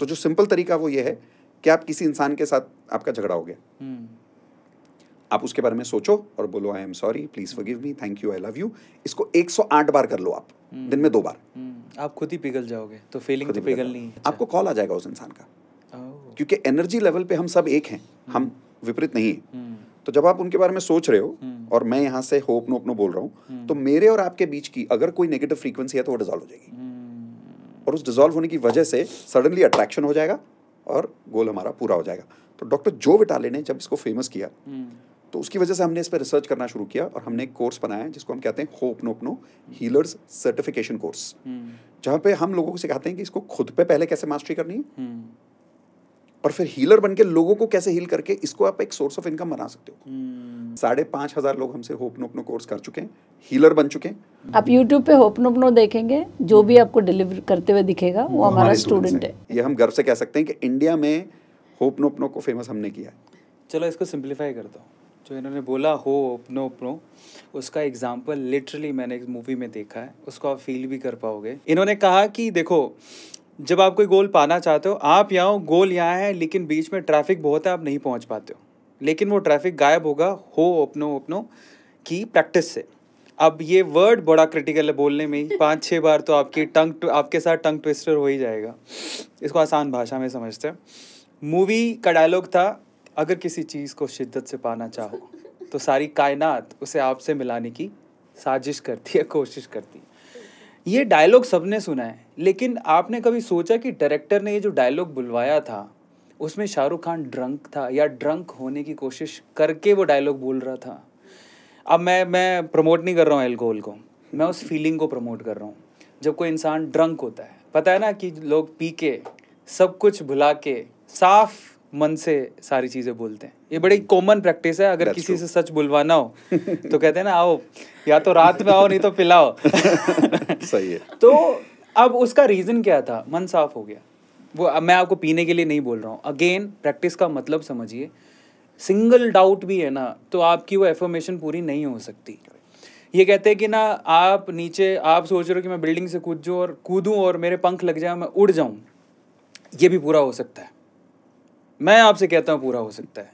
[SPEAKER 2] तो जो सिंपल तरीका वो ये है कि आप किसी इंसान के साथ आपका झगड़ा हो गया आप उसके बारे में सोचो और बोलो I am sorry please forgive me thank you I love you इसको 108 बार कर लो आप hmm. दिन में दो बार hmm. आप खुद ही पिघल जाओगे तो फीलिंग तो पिघल नहीं अच्छा। आपको कॉल आ जाएगा उस इंसान का क्योंकि एनर्जी लेवल पे हम सब एक हैं हम्म। हम विपरीत नहीं है तो जब आप उनके बारे में सोच रहे हो और मैं यहाँ से होप नो अपनो बोल रहा हूँ तो मेरे और आपके बीच की अगर कोई नेगेटिव फ्रीक्वेंसी है तो वो डिजोल्व हो जाएगी और उस डिजोल्व होने की वजह से सडनली अट्रैक्शन हो जाएगा और गोल हमारा पूरा हो जाएगा तो डॉक्टर जो विटाले ने जब इसको फेमस किया तो उसकी वजह से हमने इस पर रिसर्च करना शुरू किया और हमने एक कोर्स बनाया जिसको हम कहते हैं Ho'oponopono healers certification course
[SPEAKER 3] जहाँ
[SPEAKER 2] पे हम लोगों को सिखाते हैं कि इसको खुद पे पहले कैसे मास्टरी करनी है हम्म। और फिर हीलर बनके लोगों को कैसे हील करके इसको आप एक सोर्स ऑफ इनकम बना सकते हो हम्म। साढ़े पांच हज़ार लोग हमसे होप नोपनो कोर्स कर चुके हैं हीलर बन चुके हैं आप
[SPEAKER 5] यूट्यूब पे होप नोपनो देखेंगे जो भी आपको डिलीवर करते हुए दिखेगा
[SPEAKER 2] वो हमारा स्टूडेंट है ये हम गर्व से कह सकते हैं कि इंडिया में होप नोपनो को फेमस हमने किया है
[SPEAKER 1] चलो इसको सिंप्लीफाई करता हूँ जो इन्होंने बोला हो अपनो अपनो उसका एग्जाम्पल लिटरली मैंने एक मूवी में देखा है उसको आप फील भी कर पाओगे इन्होंने कहा कि देखो जब आप कोई गोल पाना चाहते हो आप यहाँ हो गोल यहाँ है लेकिन बीच में ट्रैफिक बहुत है आप नहीं पहुँच पाते हो लेकिन वो ट्रैफिक गायब होगा हो अपनो अपनो की प्रैक्टिस से अब ये वर्ड बड़ा क्रिटिकल है बोलने में ही पाँच छः बार तो आपकी टंग आपके साथ टंग ट्विस्टर हो ही जाएगा इसको आसान भाषा में समझते हैं मूवी का डायलॉग था अगर किसी चीज़ को शिद्दत से पाना चाहो तो सारी कायनात उसे आपसे मिलाने की साजिश करती है कोशिश करती है ये डायलॉग सबने सुना है लेकिन आपने कभी सोचा कि डायरेक्टर ने ये जो डायलॉग बुलवाया था उसमें शाहरुख खान ड्रंक था या ड्रंक होने की कोशिश करके वो डायलॉग बोल रहा था अब मैं मैं प्रमोट नहीं कर रहा हूँ एल्कोहल को मैं उस फीलिंग को प्रमोट कर रहा हूँ जब कोई इंसान ड्रंक होता है पता है ना कि लोग पी के सब कुछ भुला के साफ मन से सारी चीज़ें बोलते हैं ये बड़ी कॉमन प्रैक्टिस है अगर That's किसी true. से सच बुलवाना हो तो कहते हैं ना आओ या तो रात में आओ नहीं तो पिलाओ सही है तो अब उसका रीज़न क्या था मन साफ हो गया वो अब मैं आपको पीने के लिए नहीं बोल रहा हूँ अगेन प्रैक्टिस का मतलब समझिए सिंगल डाउट भी है ना तो आपकी वो एफर्मेशन पूरी नहीं हो सकती ये कहते हैं कि ना आप नीचे आप सोच रहे हो कि मैं बिल्डिंग से कूद जाऊँ और कूदूँ और मेरे पंख लग जाए मैं उड़ जाऊँ ये भी पूरा हो सकता है मैं आपसे कहता हूँ पूरा हो सकता है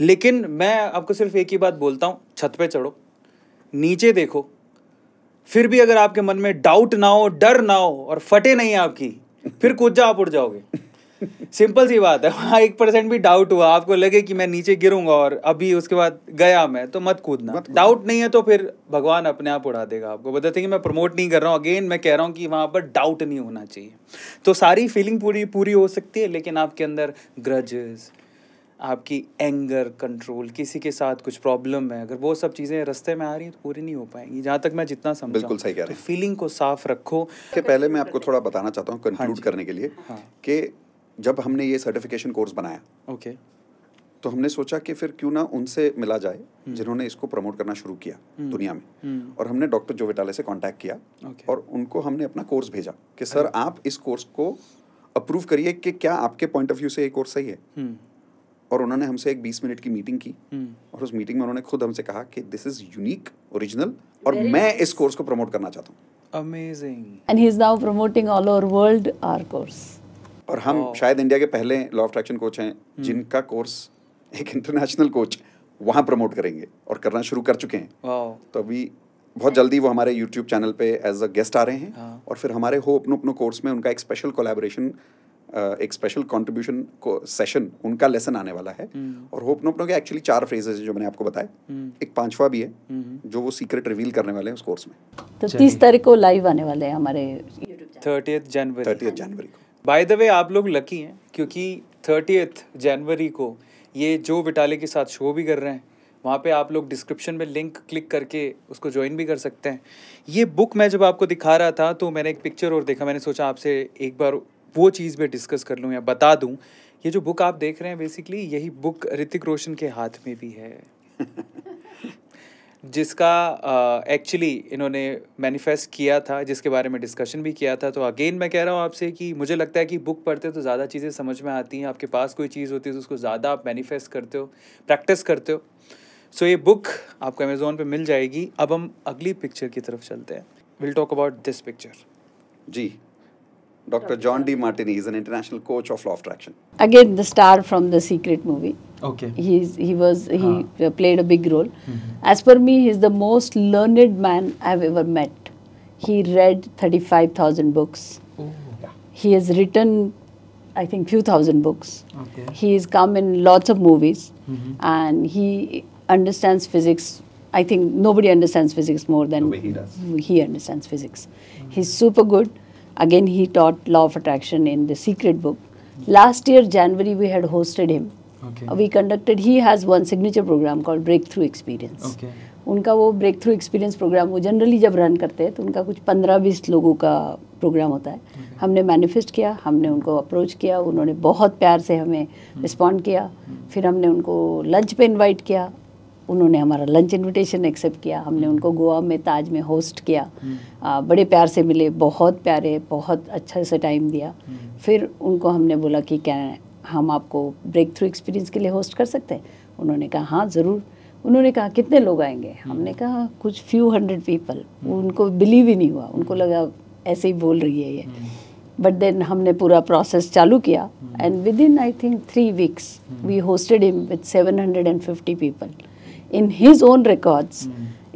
[SPEAKER 1] लेकिन मैं आपको सिर्फ एक ही बात बोलता हूँ छत पे चढ़ो नीचे देखो फिर भी अगर आपके मन में डाउट ना हो डर ना हो और फटे नहीं आपकी फिर कूद जा आप उड़ जाओगे सिंपल सी बात है वहाँ एक परसेंट भी डाउट हुआ आपको लगे कि मैं नीचे गिरूंगा और अभी उसके बाद गया मैं तो मत कूदना डाउट नहीं है तो फिर भगवान अपने आप उड़ा देगा आपको बताते कि मैं प्रमोट नहीं कर रहा हूँ अगेन मैं कह रहा हूँ कि वहाँ पर डाउट नहीं होना चाहिए तो सारी फीलिंग पूरी पूरी हो सकती है लेकिन आपके अंदर ग्रजेस आपकी एंगर कंट्रोल किसी के साथ कुछ प्रॉब्लम है अगर वो सब चीज़ें रस्ते में आ रही हैं तो पूरी नहीं हो पाएंगी जहाँ तक मैं जितना समझ बिल्कुल सही कह रहा हूँ फीलिंग को साफ रखो
[SPEAKER 2] के पहले मैं आपको थोड़ा बताना चाहता हूँ कंक्लूड हाँ करने के लिए हाँ। कि जब हमने ये सर्टिफिकेशन कोर्स बनाया ओके तो हमने सोचा कि फिर क्यों ना उनसे मिला जाए हम्म। जिन्होंने इसको प्रमोट करना शुरू किया
[SPEAKER 4] हम्म। दुनिया में
[SPEAKER 3] हम्म।
[SPEAKER 2] और हमने डॉक्टर जोविटाले से कांटेक्ट किया और उनको हमने अपना कोर्स भेजा कि सर आप इस कोर्स को अप्रूव करिए कि क्या आपके पॉइंट ऑफ व्यू से ये कोर्स सही है और उन्होंने हमसे एक बीस मिनट की मीटिंग की और उस मीटिंग में उन्होंने खुद हमसे कहा कि दिस इज यूनिक ओरिजिनल और मैं इस कोर्स को प्रमोट करना चाहता
[SPEAKER 1] हूँ amazing
[SPEAKER 5] and he is now promoting all over world our
[SPEAKER 2] course और हम शायद इंडिया के पहले लॉ ऑफ अट्रैक्शन कोच हैं hmm. जिनका कोर्स एक इंटरनेशनल कोच वहाँ प्रमोट करेंगे और करना शुरू कर चुके हैं तो अभी बहुत जल्दी वो हमारे यूट्यूब चैनल पे एज अ गेस्ट आ रहे हैं हाँ। और फिर हमारे हो अपनो अपनो कोर्स में उनका एक स्पेशल कोलेबोरेशन एक स्पेशल कॉन्ट्रीब्यूशन सेशन उनका लेसन आने वाला है hmm. और हो अपनों अपनों के एक्चुअली चार फ्रेजेस जो मैंने आपको बताए hmm. एक पांचवा भी है जो वो सीक्रेट रिवील करने वाले
[SPEAKER 1] हैं उस कोर्स में
[SPEAKER 5] तो तीस तारीख को लाइव आने वाले हैं हमारे
[SPEAKER 1] थर्टी जनवरी थर्टी जनवरी को बाय द वे आप लोग लकी हैं क्योंकि थर्टी जनवरी को ये जो विटाले के साथ शो भी कर रहे हैं वहाँ पे आप लोग डिस्क्रिप्शन में लिंक क्लिक करके उसको ज्वाइन भी कर सकते हैं ये बुक मैं जब आपको दिखा रहा था तो मैंने एक पिक्चर और देखा मैंने सोचा आपसे एक बार वो चीज़ भी डिस्कस कर लूँ या बता दूँ ये जो बुक आप देख रहे हैं बेसिकली यही बुक ऋतिक रोशन के हाथ में भी है जिसका एक्चुअली uh, इन्होंने मैनिफेस्ट किया था जिसके बारे में डिस्कशन भी किया था तो अगेन मैं कह रहा हूँ आपसे कि मुझे लगता है कि बुक पढ़ते हो तो ज़्यादा चीज़ें समझ में आती हैं आपके पास कोई चीज़ होती है तो उसको ज़्यादा आप मैनिफेस्ट करते हो प्रैक्टिस करते हो सो so, ये बुक आपको अमेज़ोन पर मिल जाएगी अब हम अगली पिक्चर की तरफ चलते हैं will talk about this picture जी Dr. John
[SPEAKER 2] D. Martini is an international coach of law of attraction.
[SPEAKER 5] Again, the star from the Secret movie. Okay. He's, he was he uh, played a big role. Mm -hmm. As per me, he's the most learned man I've ever met. He read thirty-five thousand books. yeah. Oh. He has written, I think, few thousand books. Okay. He's come in lots of movies, mm -hmm. and he understands physics. I think nobody understands physics more than he does. He understands physics. Mm -hmm. He's super good Again, he taught law of attraction in the secret book. Last year, January, we had hosted him. Okay. uh, We conducted, he has one signature program called Breakthrough Experience. Okay. उनका वो break through experience program वो generally जब run करते हैं तो उनका कुछ पंद्रह बीस लोगों का प्रोग्राम होता है okay. हमने मैनिफेस्ट किया हमने उनको अप्रोच किया उन्होंने बहुत प्यार से हमें रिस्पॉन्ड hmm. किया hmm. फिर हमने उनको लंच पे इनवाइट किया उन्होंने हमारा लंच इनविटेशन एक्सेप्ट किया हमने हम्म। उनको गोवा में ताज में होस्ट किया हम्म। आ, बड़े प्यार से मिले बहुत प्यारे बहुत अच्छे से टाइम दिया हम्म। फिर उनको हमने बोला कि क्या हम आपको ब्रेक थ्रू एक्सपीरियंस के लिए होस्ट कर सकते हैं उन्होंने कहा हाँ ज़रूर उन्होंने कहा कितने लोग आएंगे हमने कहा कुछ फ्यू हंड्रेड पीपल उनको बिलीव ही नहीं हुआ उनको लगा ऐसे ही बोल रही है ये बट देन हमने पूरा प्रोसेस चालू किया and within I think three weeks we hosted him with seven hundred and fifty people in his own records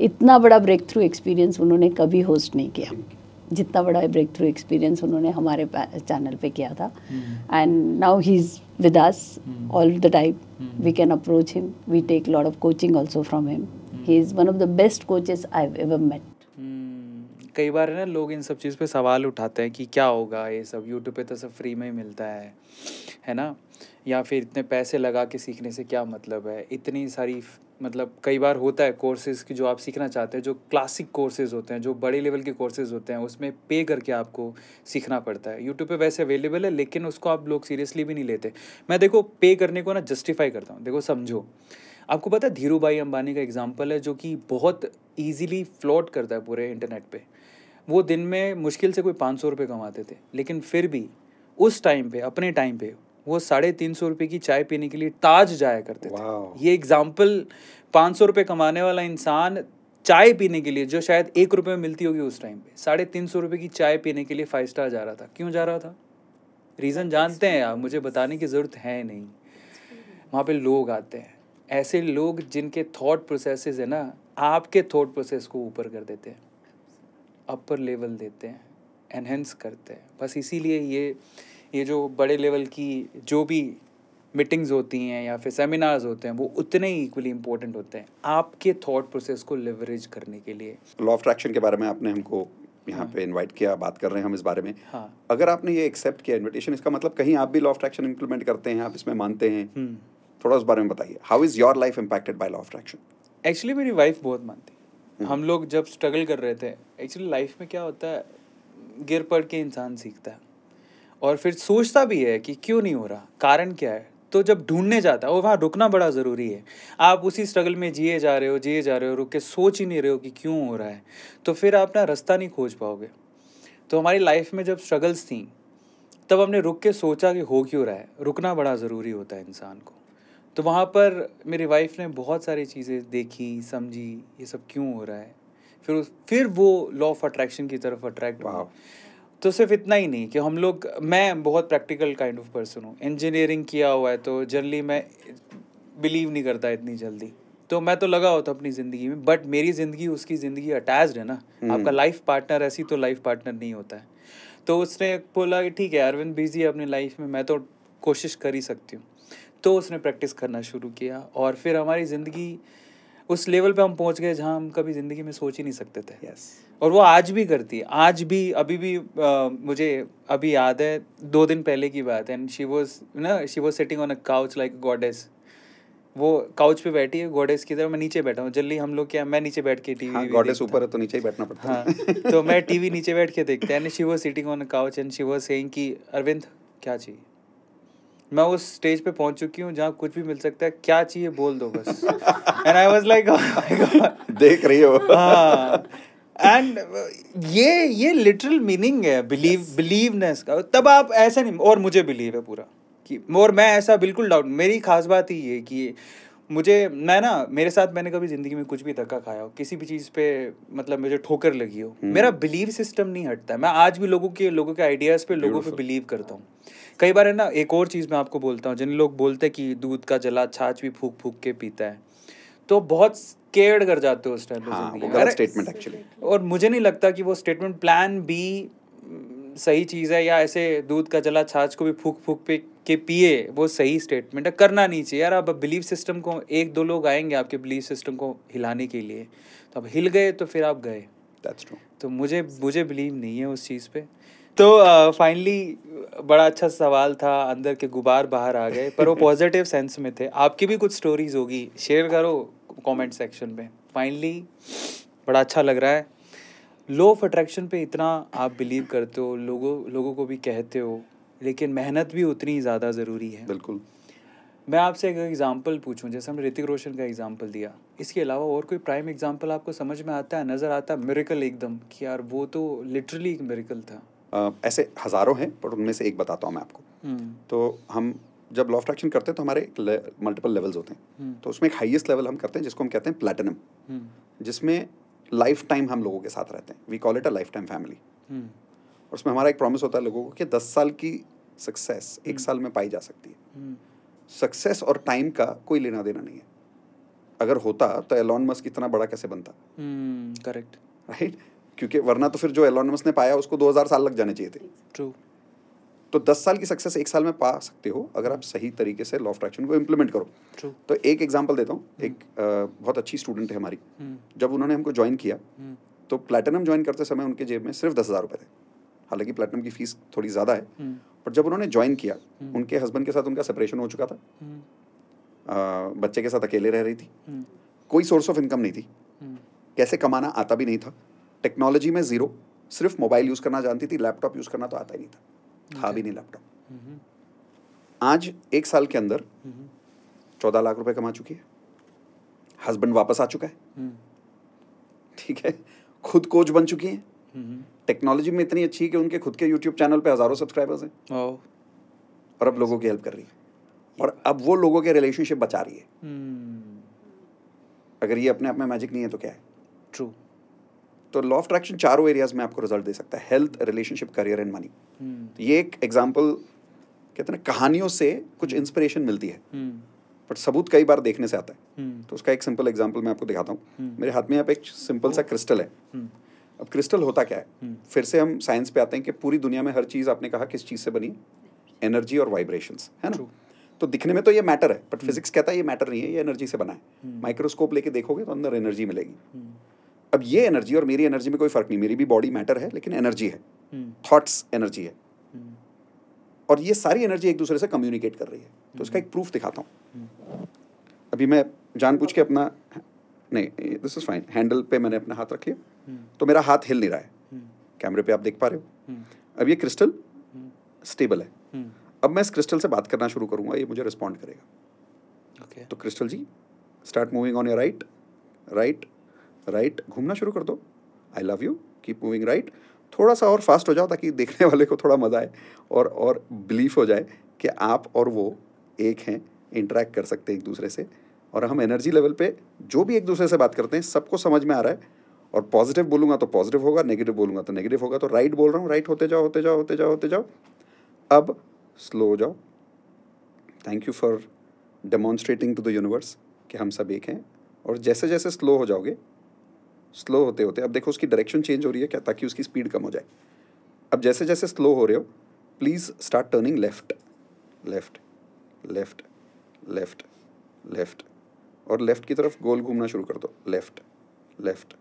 [SPEAKER 5] इतना बड़ा ब्रेक थ्रू एक्सपीरियंस उन्होंने कभी होस्ट नहीं किया जितना बड़ा ब्रेक थ्रू एक्सपीरियंस उन्होंने हमारे चैनल पे किया था and now he is with us all the time we can approach him we take lot of coaching also from him he is one of the best coaches I have ever met
[SPEAKER 1] कई बार है ना लोग इन सब चीज़ पे सवाल उठाते हैं कि क्या होगा ये सब यूट्यूब पे तो सब फ्री में ही मिलता है है ना या फिर इतने पैसे लगा के सीखने से क्या मतलब है इतनी सारी मतलब कई बार होता है कोर्सेज़ की जो आप सीखना चाहते हैं जो क्लासिक कोर्सेज़ होते हैं जो बड़े लेवल के कोर्सेज़ होते हैं उसमें पे करके आपको सीखना पड़ता है यूट्यूब पे वैसे अवेलेबल है लेकिन उसको आप लोग सीरियसली भी नहीं लेते मैं देखो पे करने को ना जस्टिफाई करता हूँ देखो समझो आपको पता है धीरू भाई अंबानी का एग्जाम्पल है जो कि बहुत ईजिली फ्लॉट करता है पूरे इंटरनेट पर वो दिन में मुश्किल से कोई पाँच सौ रुपये कमाते थे लेकिन फिर भी उस टाइम पे अपने टाइम पे वो साढ़े तीन सौ रुपये की चाय पीने के लिए ताज जाया करते थे ये एग्जाम्पल पाँच सौ रुपये कमाने वाला इंसान चाय पीने के लिए जो शायद एक रुपये में मिलती होगी उस टाइम पे साढ़े तीन सौ रुपये की चाय पीने के लिए फाइव स्टार जा रहा था क्यों जा रहा था रीज़न जानते हैं आप मुझे बताने की ज़रूरत है नहीं वहाँ पे लोग आते हैं ऐसे लोग जिनके थॉट प्रोसेसेस है ना आपके थॉट प्रोसेस को ऊपर कर देते हैं अपर लेवल देते हैं एनहेंस करते हैं बस इसीलिए ये ये जो बड़े लेवल की जो भी मीटिंग्स होती हैं या फिर सेमिनार्स होते हैं वो उतने ही इक्वली इंपॉर्टेंट होते हैं आपके थॉट प्रोसेस को लेवरेज करने के लिए
[SPEAKER 2] लॉ ऑफ ट्रैक्शन के बारे में आपने हमको यहाँ हाँ। पे इनवाइट किया बात कर रहे हैं हम इस बारे में हाँ. अगर आपने ये एक्सेप्ट किया इनविटेशन इसका मतलब कहीं आप भी लॉ ऑफ ट्रैक्शन इंप्लीमेंट करते हैं आप इसमें मानते हैं हम्म। थोड़ा उस बारे में बताइए how is your life impacted by law of attraction
[SPEAKER 1] actually मेरी वाइफ बहुत मानती है हम्म। हम लोग जब स्ट्रगल कर रहे थे एक्चुअली लाइफ में क्या होता है गिर पड़ के इंसान सीखता है और फिर सोचता भी है कि क्यों नहीं हो रहा कारण क्या है तो जब ढूंढने जाता है और वहाँ रुकना बड़ा ज़रूरी है आप उसी स्ट्रगल में जिए जा रहे हो जिए जा रहे हो रुक के सोच ही नहीं रहे हो कि क्यों हो रहा है तो फिर आप ना रास्ता नहीं खोज पाओगे तो हमारी लाइफ में जब स्ट्रगल्स थी तब हमने रुक के सोचा कि हो क्यों रहा है रुकना बड़ा ज़रूरी होता है इंसान को तो वहाँ पर मेरी वाइफ ने बहुत सारी चीज़ें देखी समझी ये सब क्यों हो रहा है फिर उस फिर वो लॉ ऑफ अट्रैक्शन की तरफ अट्रैक्ट हुआ तो सिर्फ इतना ही नहीं कि हम लोग मैं बहुत प्रैक्टिकल काइंड ऑफ पर्सन हूँ इंजीनियरिंग किया हुआ है तो जनरली मैं बिलीव नहीं करता इतनी जल्दी तो मैं तो लगा होता अपनी ज़िंदगी में बट मेरी ज़िंदगी उसकी ज़िंदगी अटैच्ड है ना हम्म। आपका लाइफ पार्टनर ऐसी तो लाइफ पार्टनर नहीं होता है तो उसने बोला ठीक है अरविंद बिजी है अपनी लाइफ में मैं तो कोशिश कर ही सकती हूँ तो उसने प्रैक्टिस करना शुरू किया और फिर हमारी ज़िंदगी उस लेवल पे हम पहुंच गए जहां हम कभी ज़िंदगी में सोच ही नहीं सकते थे yes. और वो आज भी करती है आज भी अभी भी आ, मुझे अभी याद है दो दिन पहले की बात एंड शी वॉज ना she was sitting on a couch like goddess वो काउच पे बैठी है गॉडेस की तरह मैं नीचे बैठा हूँ जल्दी हम लोग क्या मैं नीचे बैठ के टीवी हाँ, गॉडेस ऊपर है तो नीचे ही
[SPEAKER 2] बैठना पड़ता है हाँ
[SPEAKER 1] तो मैं टीवी नीचे बैठ के देखता and she was sitting on a couch and she was saying कि अरविंद क्या चाहिए मैं उस स्टेज पे पहुंच चुकी हूँ जहाँ कुछ भी मिल सकता है क्या चाहिए बोल दो बस एंड आई वाज लाइक देख रही हो हाँ एंड uh, ये ये लिटरल मीनिंग है बिलीव बिलीवनेस का तब आप ऐसा नहीं और मुझे बिलीव है पूरा कि और मैं ऐसा बिल्कुल डाउट मेरी खास बात ही ये कि मुझे मैं ना मेरे साथ मैंने कभी ज़िंदगी में कुछ भी धक्का खाया हो किसी भी चीज़ पे मतलब मुझे ठोकर लगी हो hmm. मेरा बिलीव सिस्टम नहीं हटता मैं आज भी लोगों के लोगों के आइडियाज़ पे लोगों पे बिलीव करता हूँ कई बार है ना एक और चीज़ मैं आपको बोलता हूँ जिन लोग बोलते हैं कि दूध का जला छाछ भी फूक फूक के पीता है तो बहुत स्केर्ड कर जाते हो उस टाइम हाँ, स्टेटमेंट एक्चुअली और मुझे नहीं लगता कि वो स्टेटमेंट प्लान बी सही चीज़ है या ऐसे दूध का जला छाछ को भी फूक फूक पे के पिए वो सही स्टेटमेंट है करना नहीं चाहिए यार अब बिलीव सिस्टम को एक दो लोग आएंगे आपके बिलीव सिस्टम को हिलाने के लिए तो अब हिल गए तो फिर आप गए तो मुझे मुझे बिलीव नहीं है उस चीज़ पे तो फाइनली uh, बड़ा अच्छा सवाल था अंदर के गुबार बाहर आ गए पर वो पॉजिटिव सेंस में थे आपकी भी कुछ स्टोरीज होगी शेयर करो कमेंट सेक्शन में फाइनली बड़ा अच्छा लग रहा है लो ऑफ अट्रैक्शन पे इतना आप बिलीव करते हो लोगों लोगों को भी कहते हो लेकिन मेहनत भी उतनी ज़्यादा ज़रूरी है बिल्कुल मैं आपसे एक एग्ज़ाम्पल पूछूं जैसे हमने ऋतिक रोशन का एग्ज़ाम्पल दिया इसके अलावा और कोई प्राइम एग्ज़ाम्पल आपको समझ में आता है नज़र आता है मेरिकल एकदम कि यार वो तो लिटरली एक मेरिकल था
[SPEAKER 2] आ, ऐसे हज़ारों हैं पर उनमें से एक बताता हूँ मैं आपको हम्म। तो हम जब लॉ ऑफ अट्रैक्शन करते हैं तो हमारे मल्टीपल लेवल्स होते हैं हम्म। तो उसमें एक हाईएस्ट लेवल हम करते हैं जिसको हम कहते हैं प्लेटिनम हम्म। जिसमें लाइफ टाइम हम लोगों के साथ रहते हैं we call it a lifetime family
[SPEAKER 4] और
[SPEAKER 2] उसमें हमारा एक प्रॉमिस होता है लोगों को कि दस साल की सक्सेस एक हम्म। साल में पाई जा सकती है सक्सेस और टाइम का कोई लेना देना नहीं है अगर होता तो एलॉन मस्क इतना बड़ा कैसे बनता करेक्ट राइट क्योंकि वरना तो फिर जो एलॉन मस्क ने पाया उसको 2000 साल लग जाने चाहिए थे ट्रू तो दस साल की सक्सेस एक साल में पा सकते हो अगर आप सही तरीके से लॉ ऑफ ट्रैक्शन को इम्प्लीमेंट करो True. तो एक एग्जाम्पल देता हूँ हम्म। एक आ, बहुत अच्छी स्टूडेंट है हमारी हम्म। जब उन्होंने हमको ज्वाइन किया हम्म। तो प्लेटिनम ज्वाइन करते समय उनके जेब में सिर्फ दस हज़ार रुपये थे हालांकि प्लेटिनम की फीस थोड़ी ज़्यादा है पर जब उन्होंने ज्वाइन किया उनके हस्बैंड के साथ उनका सेपरेशन हो चुका
[SPEAKER 3] था
[SPEAKER 2] बच्चे के साथ अकेले रह रही थी कोई सोर्स ऑफ इनकम नहीं थी कैसे कमाना आता भी नहीं था टेक्नोलॉजी में ज़ीरो सिर्फ मोबाइल यूज़ करना जानती थी लैपटॉप यूज़ करना तो आता ही नहीं था था भी नहीं
[SPEAKER 4] लैपटॉप
[SPEAKER 2] आज एक साल के अंदर चौदह लाख रुपए कमा चुकी है हस्बैंड वापस आ चुका है ठीक है खुद कोच बन चुकी है टेक्नोलॉजी में इतनी अच्छी है कि उनके खुद के यूट्यूब चैनल पे हज़ारों सब्सक्राइबर्स हैं और अब लोगों की हेल्प कर रही है और अब वो लोगों के रिलेशनशिप बचा रही है
[SPEAKER 4] हम्म।
[SPEAKER 2] अगर ये अपने आप में मैजिक नहीं है तो क्या है ट्रू तो लॉ ऑफ अट्रैक्शन चारों एरियाज में आपको रिजल्ट दे सकता है health relationship career and money ये एक एग्जाम्पल कहते हैं कहानियों से कुछ इंस्पिरेशन हम्म। मिलती है
[SPEAKER 4] बट हम्म।
[SPEAKER 2] सबूत कई बार देखने से आता है हम्म। तो उसका एक सिंपल एग्जाम्पल मैं आपको दिखाता
[SPEAKER 4] हूँ मेरे
[SPEAKER 2] हाथ में आप एक सिंपल सा क्रिस्टल है
[SPEAKER 4] अब
[SPEAKER 2] क्रिस्टल होता क्या है फिर से हम साइंस पे आते हैं कि पूरी दुनिया में हर चीज़ आपने कहा किस चीज़ से बनी एनर्जी और वाइब्रेशन है ना तो दिखने में तो ये मैटर है बट फिजिक्स कहता है ये मैटर नहीं है ये एनर्जी से बना है माइक्रोस्कोप लेके देखोगे तो अंदर एनर्जी मिलेगी अब ये एनर्जी और मेरी एनर्जी में कोई फ़र्क नहीं मेरी भी बॉडी मैटर है लेकिन एनर्जी है हम्म। hmm. एनर्जी है हम्म। और ये सारी एनर्जी एक दूसरे से कम्युनिकेट कर रही है तो इसका हम्म। एक प्रूफ दिखाता
[SPEAKER 3] हूँ
[SPEAKER 2] अभी मैं जान पूछ के अपना नहीं दिस इज़ फाइन हैंडल पे मैंने अपना हाथ रख लिया तो मेरा हाथ हिल नहीं रहा है कैमरे पे आप देख पा रहे हो अब ये क्रिस्टल स्टेबल है अब मैं इस क्रिस्टल से बात करना शुरू करूंगा ये मुझे रिस्पॉन्ड करेगा तो crystal ji start moving on your right right right right, घूमना शुरू कर दो I love you keep moving right थोड़ा सा और फास्ट हो जाओ ताकि देखने वाले को थोड़ा मज़ा आए और और बिलीफ हो जाए कि आप और वो एक हैं इंटरेक्ट कर सकते हैं एक दूसरे से और हम एनर्जी लेवल पे जो भी एक दूसरे से बात करते हैं सबको समझ में आ रहा है और पॉजिटिव बोलूँगा तो पॉजिटिव होगा नेगेटिव बोलूँगा तो नेगेटिव होगा तो राइट बोल रहा हूँ राइट होते जाओ होते जाओ होते जाओ होते जाओ अब स्लो हो जाओ thank you for demonstrating to the universe कि हम सब एक हैं और जैसे जैसे स्लो हो जाओगे स्लो होते होते अब देखो उसकी डायरेक्शन चेंज हो रही है क्या ताकि उसकी स्पीड कम हो जाए अब जैसे जैसे स्लो हो रहे हो please start turning left left left left left और लेफ़्ट की तरफ गोल घूमना शुरू कर दो left left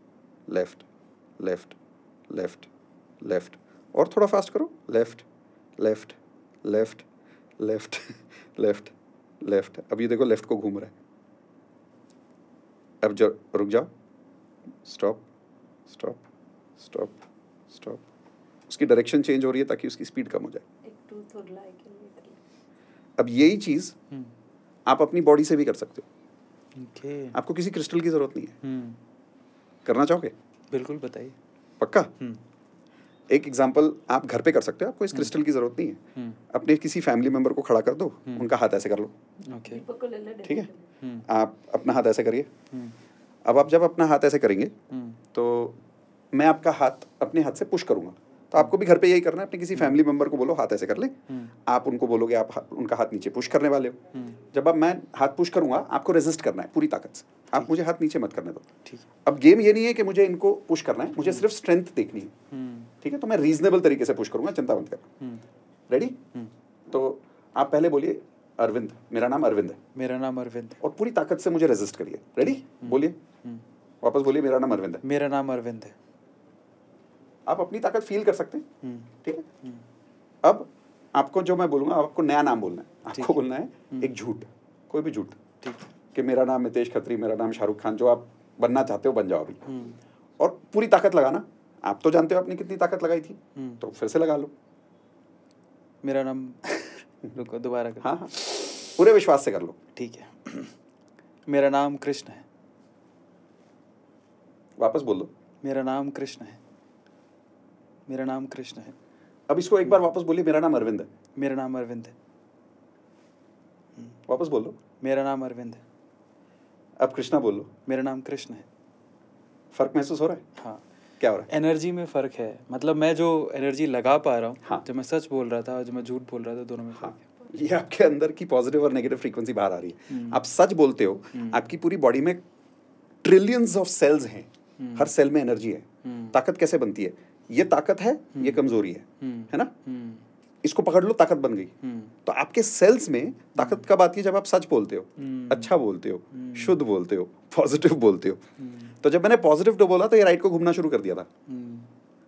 [SPEAKER 2] left left left left और थोड़ा फास्ट करो left left left left left left अब ये देखो लेफ़्ट को घूम रहा है अब जो रुक जाओ स्टॉप स्टॉप स्टॉप स्टॉप उसकी डायरेक्शन चेंज हो रही है ताकि उसकी स्पीड कम हो जाए अब यही चीज हम्म। आप अपनी बॉडी से भी कर सकते
[SPEAKER 1] हो okay.
[SPEAKER 2] आपको किसी क्रिस्टल की जरूरत नहीं है हम्म। करना चाहोगे बिल्कुल बताइए पक्का हम्म। एक एग्जाम्पल आप घर पे कर सकते हो आपको इस क्रिस्टल की जरूरत नहीं है अपने किसी फैमिली मेंबर को खड़ा कर दो उनका हाथ ऐसे कर लो
[SPEAKER 4] ठीक okay.
[SPEAKER 2] है आप अपना हाथ ऐसे करिए अब आप जब अपना हाथ ऐसे करेंगे हम्म। तो मैं आपका हाथ अपने हाथ से पुश करूंगा तो आपको भी घर पे यही करना है अपने किसी फैमिली मेम्बर हम्म। को बोलो हाथ ऐसे कर ले हम्म। आप उनको बोलोगे आप हा, उनका हाथ नीचे पुश करने वाले हो जब अब मैं हाथ पुश करूंगा आपको रेजिस्ट करना है पूरी ताकत से आप मुझे हाथ नीचे मत करने दो ठीक अब गेम ये नहीं है कि मुझे इनको पुश करना है मुझे सिर्फ स्ट्रेंथ देखनी है ठीक है तो मैं रीजनेबल तरीके से पुश करूंगा चिंता मत कर रेडी तो आप पहले बोलिए अरविंद मेरा नाम अरविंद है मेरा नाम अरविंद और पूरी ताकत से मुझे रेजिस्ट करिए रेडी हम्म, बोलिए हम्म। वापस बोलिए मेरा नाम अरविंद है मेरा नाम अरविंद है आप अपनी ताकत फील कर सकते हैं हम्म, ठीक है अब आपको जो मैं बोलूंगा आपको नया नाम बोलना है आपको बोलना है एक झूठ कोई भी झूठ ठीक कि मेरा नाम मितेश खत्री मेरा नाम शाहरुख खान जो आप बनना चाहते हो बन जाओ अभी और पूरी ताकत लगाना आप तो जानते हो आपने कितनी ताकत लगाई थी तो फिर से लगा लो मेरा नाम
[SPEAKER 1] रुको दोबारा हाँ हाँ पूरे विश्वास से कर लो ठीक है मेरा नाम कृष्ण है वापस बोल दो मेरा नाम कृष्ण
[SPEAKER 2] है मेरा नाम कृष्ण है अब इसको एक बार वापस बोलिए मेरा नाम अरविंद है मेरा नाम अरविंद है वापस बोलो मेरा नाम अरविंद है
[SPEAKER 1] अब कृष्णा बोलो मेरा नाम कृष्ण है फर्क महसूस हो रहा है हाँ क्या हो रहा है एनर्जी में फ़र्क है मतलब मैं जो एनर्जी लगा पा रहा हूँ हाँ. जो मैं सच बोल रहा था जो मैं झूठ बोल रहा था दोनों में हाँ. ये आपके अंदर की पॉजिटिव और नेगेटिव फ्रीक्वेंसी बाहर आ रही है हम्म। आप सच बोलते हो हम्म।
[SPEAKER 2] आपकी पूरी बॉडी में ट्रिलियंस ऑफ सेल्स हैं हम्म। हर सेल में एनर्जी है ताकत कैसे बनती है ये ताकत है ये कमजोरी है है ना इसको पकड़ लो ताकत बन गई हम्म। तो आपके सेल्स में ताकत का बात है जब आप सच बोलते हो हम्म। अच्छा बोलते हो हम्म। शुद्ध बोलते हो पॉजिटिव बोलते हो तो जब मैंने पॉजिटिव तो बोला तो ये राइट को घूमना शुरू कर दिया था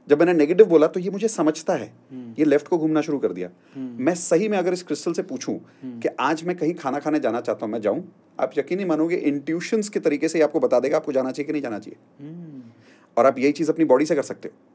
[SPEAKER 2] जब मैंने नेगेटिव बोला तो ये मुझे समझता है ये लेफ्ट को घूमना शुरू कर दिया मैं सही में अगर इस क्रिस्टल से पूछूं कि आज मैं कहीं खाना खाने जाना चाहता हूं मैं जाऊं आप यकीन नहीं मानोगे इंट्यूशंस के तरीके से आपको बता देगा आपको जाना चाहिए कि नहीं जाना चाहिए और आप यही चीज़ अपनी बॉडी से कर सकते हो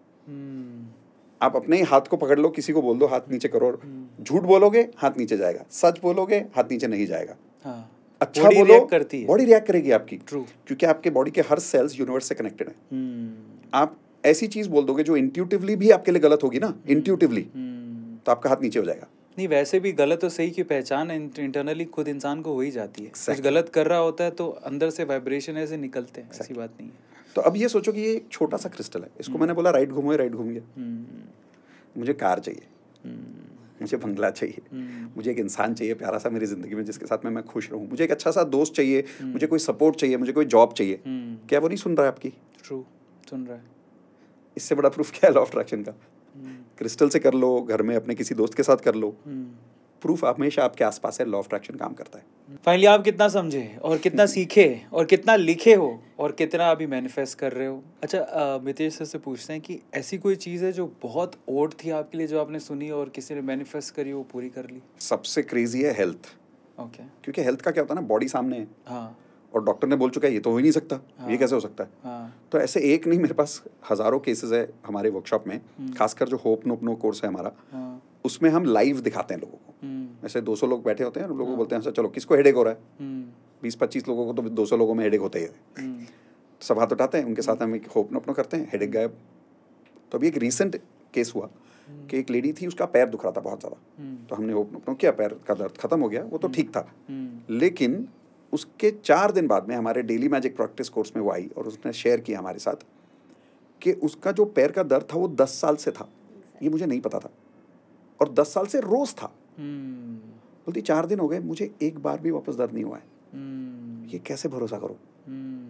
[SPEAKER 2] आप अपने ही हाथ को पकड़ लो किसी को बोल दो हाथ नीचे करो हम्म। झूठ बोलोगे हाथ नीचे जाएगा सच बोलोगे हाथ नीचे नहीं जाएगा हाँ। अच्छा बोलो करती है बॉडी रिएक्ट करेगी आपकी ट्रू क्योंकि आपके बॉडी के हर सेल्स यूनिवर्स से कनेक्टेड है
[SPEAKER 4] हम्म।
[SPEAKER 2] आप ऐसी चीज बोल दोगे जो इंट्यूटिवली भी आपके लिए गलत होगी ना इंट्यूटिवली हम्म। तो आपका हाथ नीचे हो जाएगा
[SPEAKER 1] नहीं वैसे भी गलत और सही की पहचान इंटरनली खुद इंसान को हो ही जाती है exactly. कुछ गलत कर रहा होता है तो अंदर से वाइब्रेशन ऐसे निकलते हैं exactly. ऐसी बात नहीं है तो अब ये सोचो कि ये एक छोटा सा क्रिस्टल है इसको हम्म। मैंने बोला
[SPEAKER 2] राइट घूमो राइट घूम गया हम्म। मुझे कार चाहिए हम्म। मुझे बंगला चाहिए मुझे एक इंसान चाहिए प्यारा सा मेरी ज़िंदगी में जिसके साथ में मैं खुश रहूँ मुझे एक अच्छा सा दोस्त चाहिए मुझे कोई सपोर्ट चाहिए मुझे कोई जॉब चाहिए क्या वो नहीं सुन रहा है आपकी
[SPEAKER 1] ट्रू सुन रहा है
[SPEAKER 2] इससे बड़ा प्रूफ क्या है लॉ ऑफ अट्रैक्शन का क्रिस्टल से कर लो घर में अपने किसी दोस्त के साथ कर लो प्रूफ हमेशा आपके आसपास है लॉ ऑफ अट्रैक्शन काम करता है
[SPEAKER 1] फाइनली आप कितना समझे और कितना सीखे और कितना लिखे हो और कितना अभी मैनिफेस्ट कर रहे हो अच्छा मितेश सर से पूछते हैं कि ऐसी कोई चीज़ है जो बहुत ओड थी आपके लिए जो आपने सुनी और किसी ने मैनिफेस्ट करी वो पूरी कर ली
[SPEAKER 2] सबसे क्रेजी है हेल्थ ओके okay. क्योंकि हेल्थ का क्या होता है ना बॉडी सामने है हाँ और डॉक्टर ने बोल चुका है ये तो हो ही नहीं सकता हाँ, ये कैसे हो सकता है हाँ, तो ऐसे एक नहीं मेरे पास हज़ारों केसेस है हमारे वर्कशॉप में हम्म। खासकर जो होप नोप नो कोर्स है हमारा हाँ, उसमें हम लाइव दिखाते हैं लोगों को हम्म। ऐसे दो लोग बैठे होते हैं लोगों को हाँ। बोलते हैं अच्छा, चलो किसको हेडेक हो रहा है हम्म। बीस पच्चीस लोगों को तो दो सौ लोगों में हेडेक होते ही है हम्म। तो सब हाथ उठाते हैं उनके साथ हम एक होप नपनो करते हैं हेडेक गायब तो अभी एक रिसेंट केस हुआ कि एक लेडी थी उसका पैर दुख रहा था बहुत
[SPEAKER 3] ज़्यादा
[SPEAKER 4] तो
[SPEAKER 2] हमने होप नपनो किया पैर का दर्द खत्म हो गया वो तो ठीक था लेकिन उसके चार दिन बाद में हमारे डेली मैजिक प्रैक्टिस कोर्स में वो आई और उसने शेयर किया हमारे साथ कि उसका जो पैर का दर्द था वो दस साल से था ये मुझे नहीं पता था और दस साल से रोज था हम्म। बोलती चार दिन हो गए मुझे एक बार भी वापस दर्द नहीं हुआ है हम्म। ये कैसे भरोसा करो हम्म।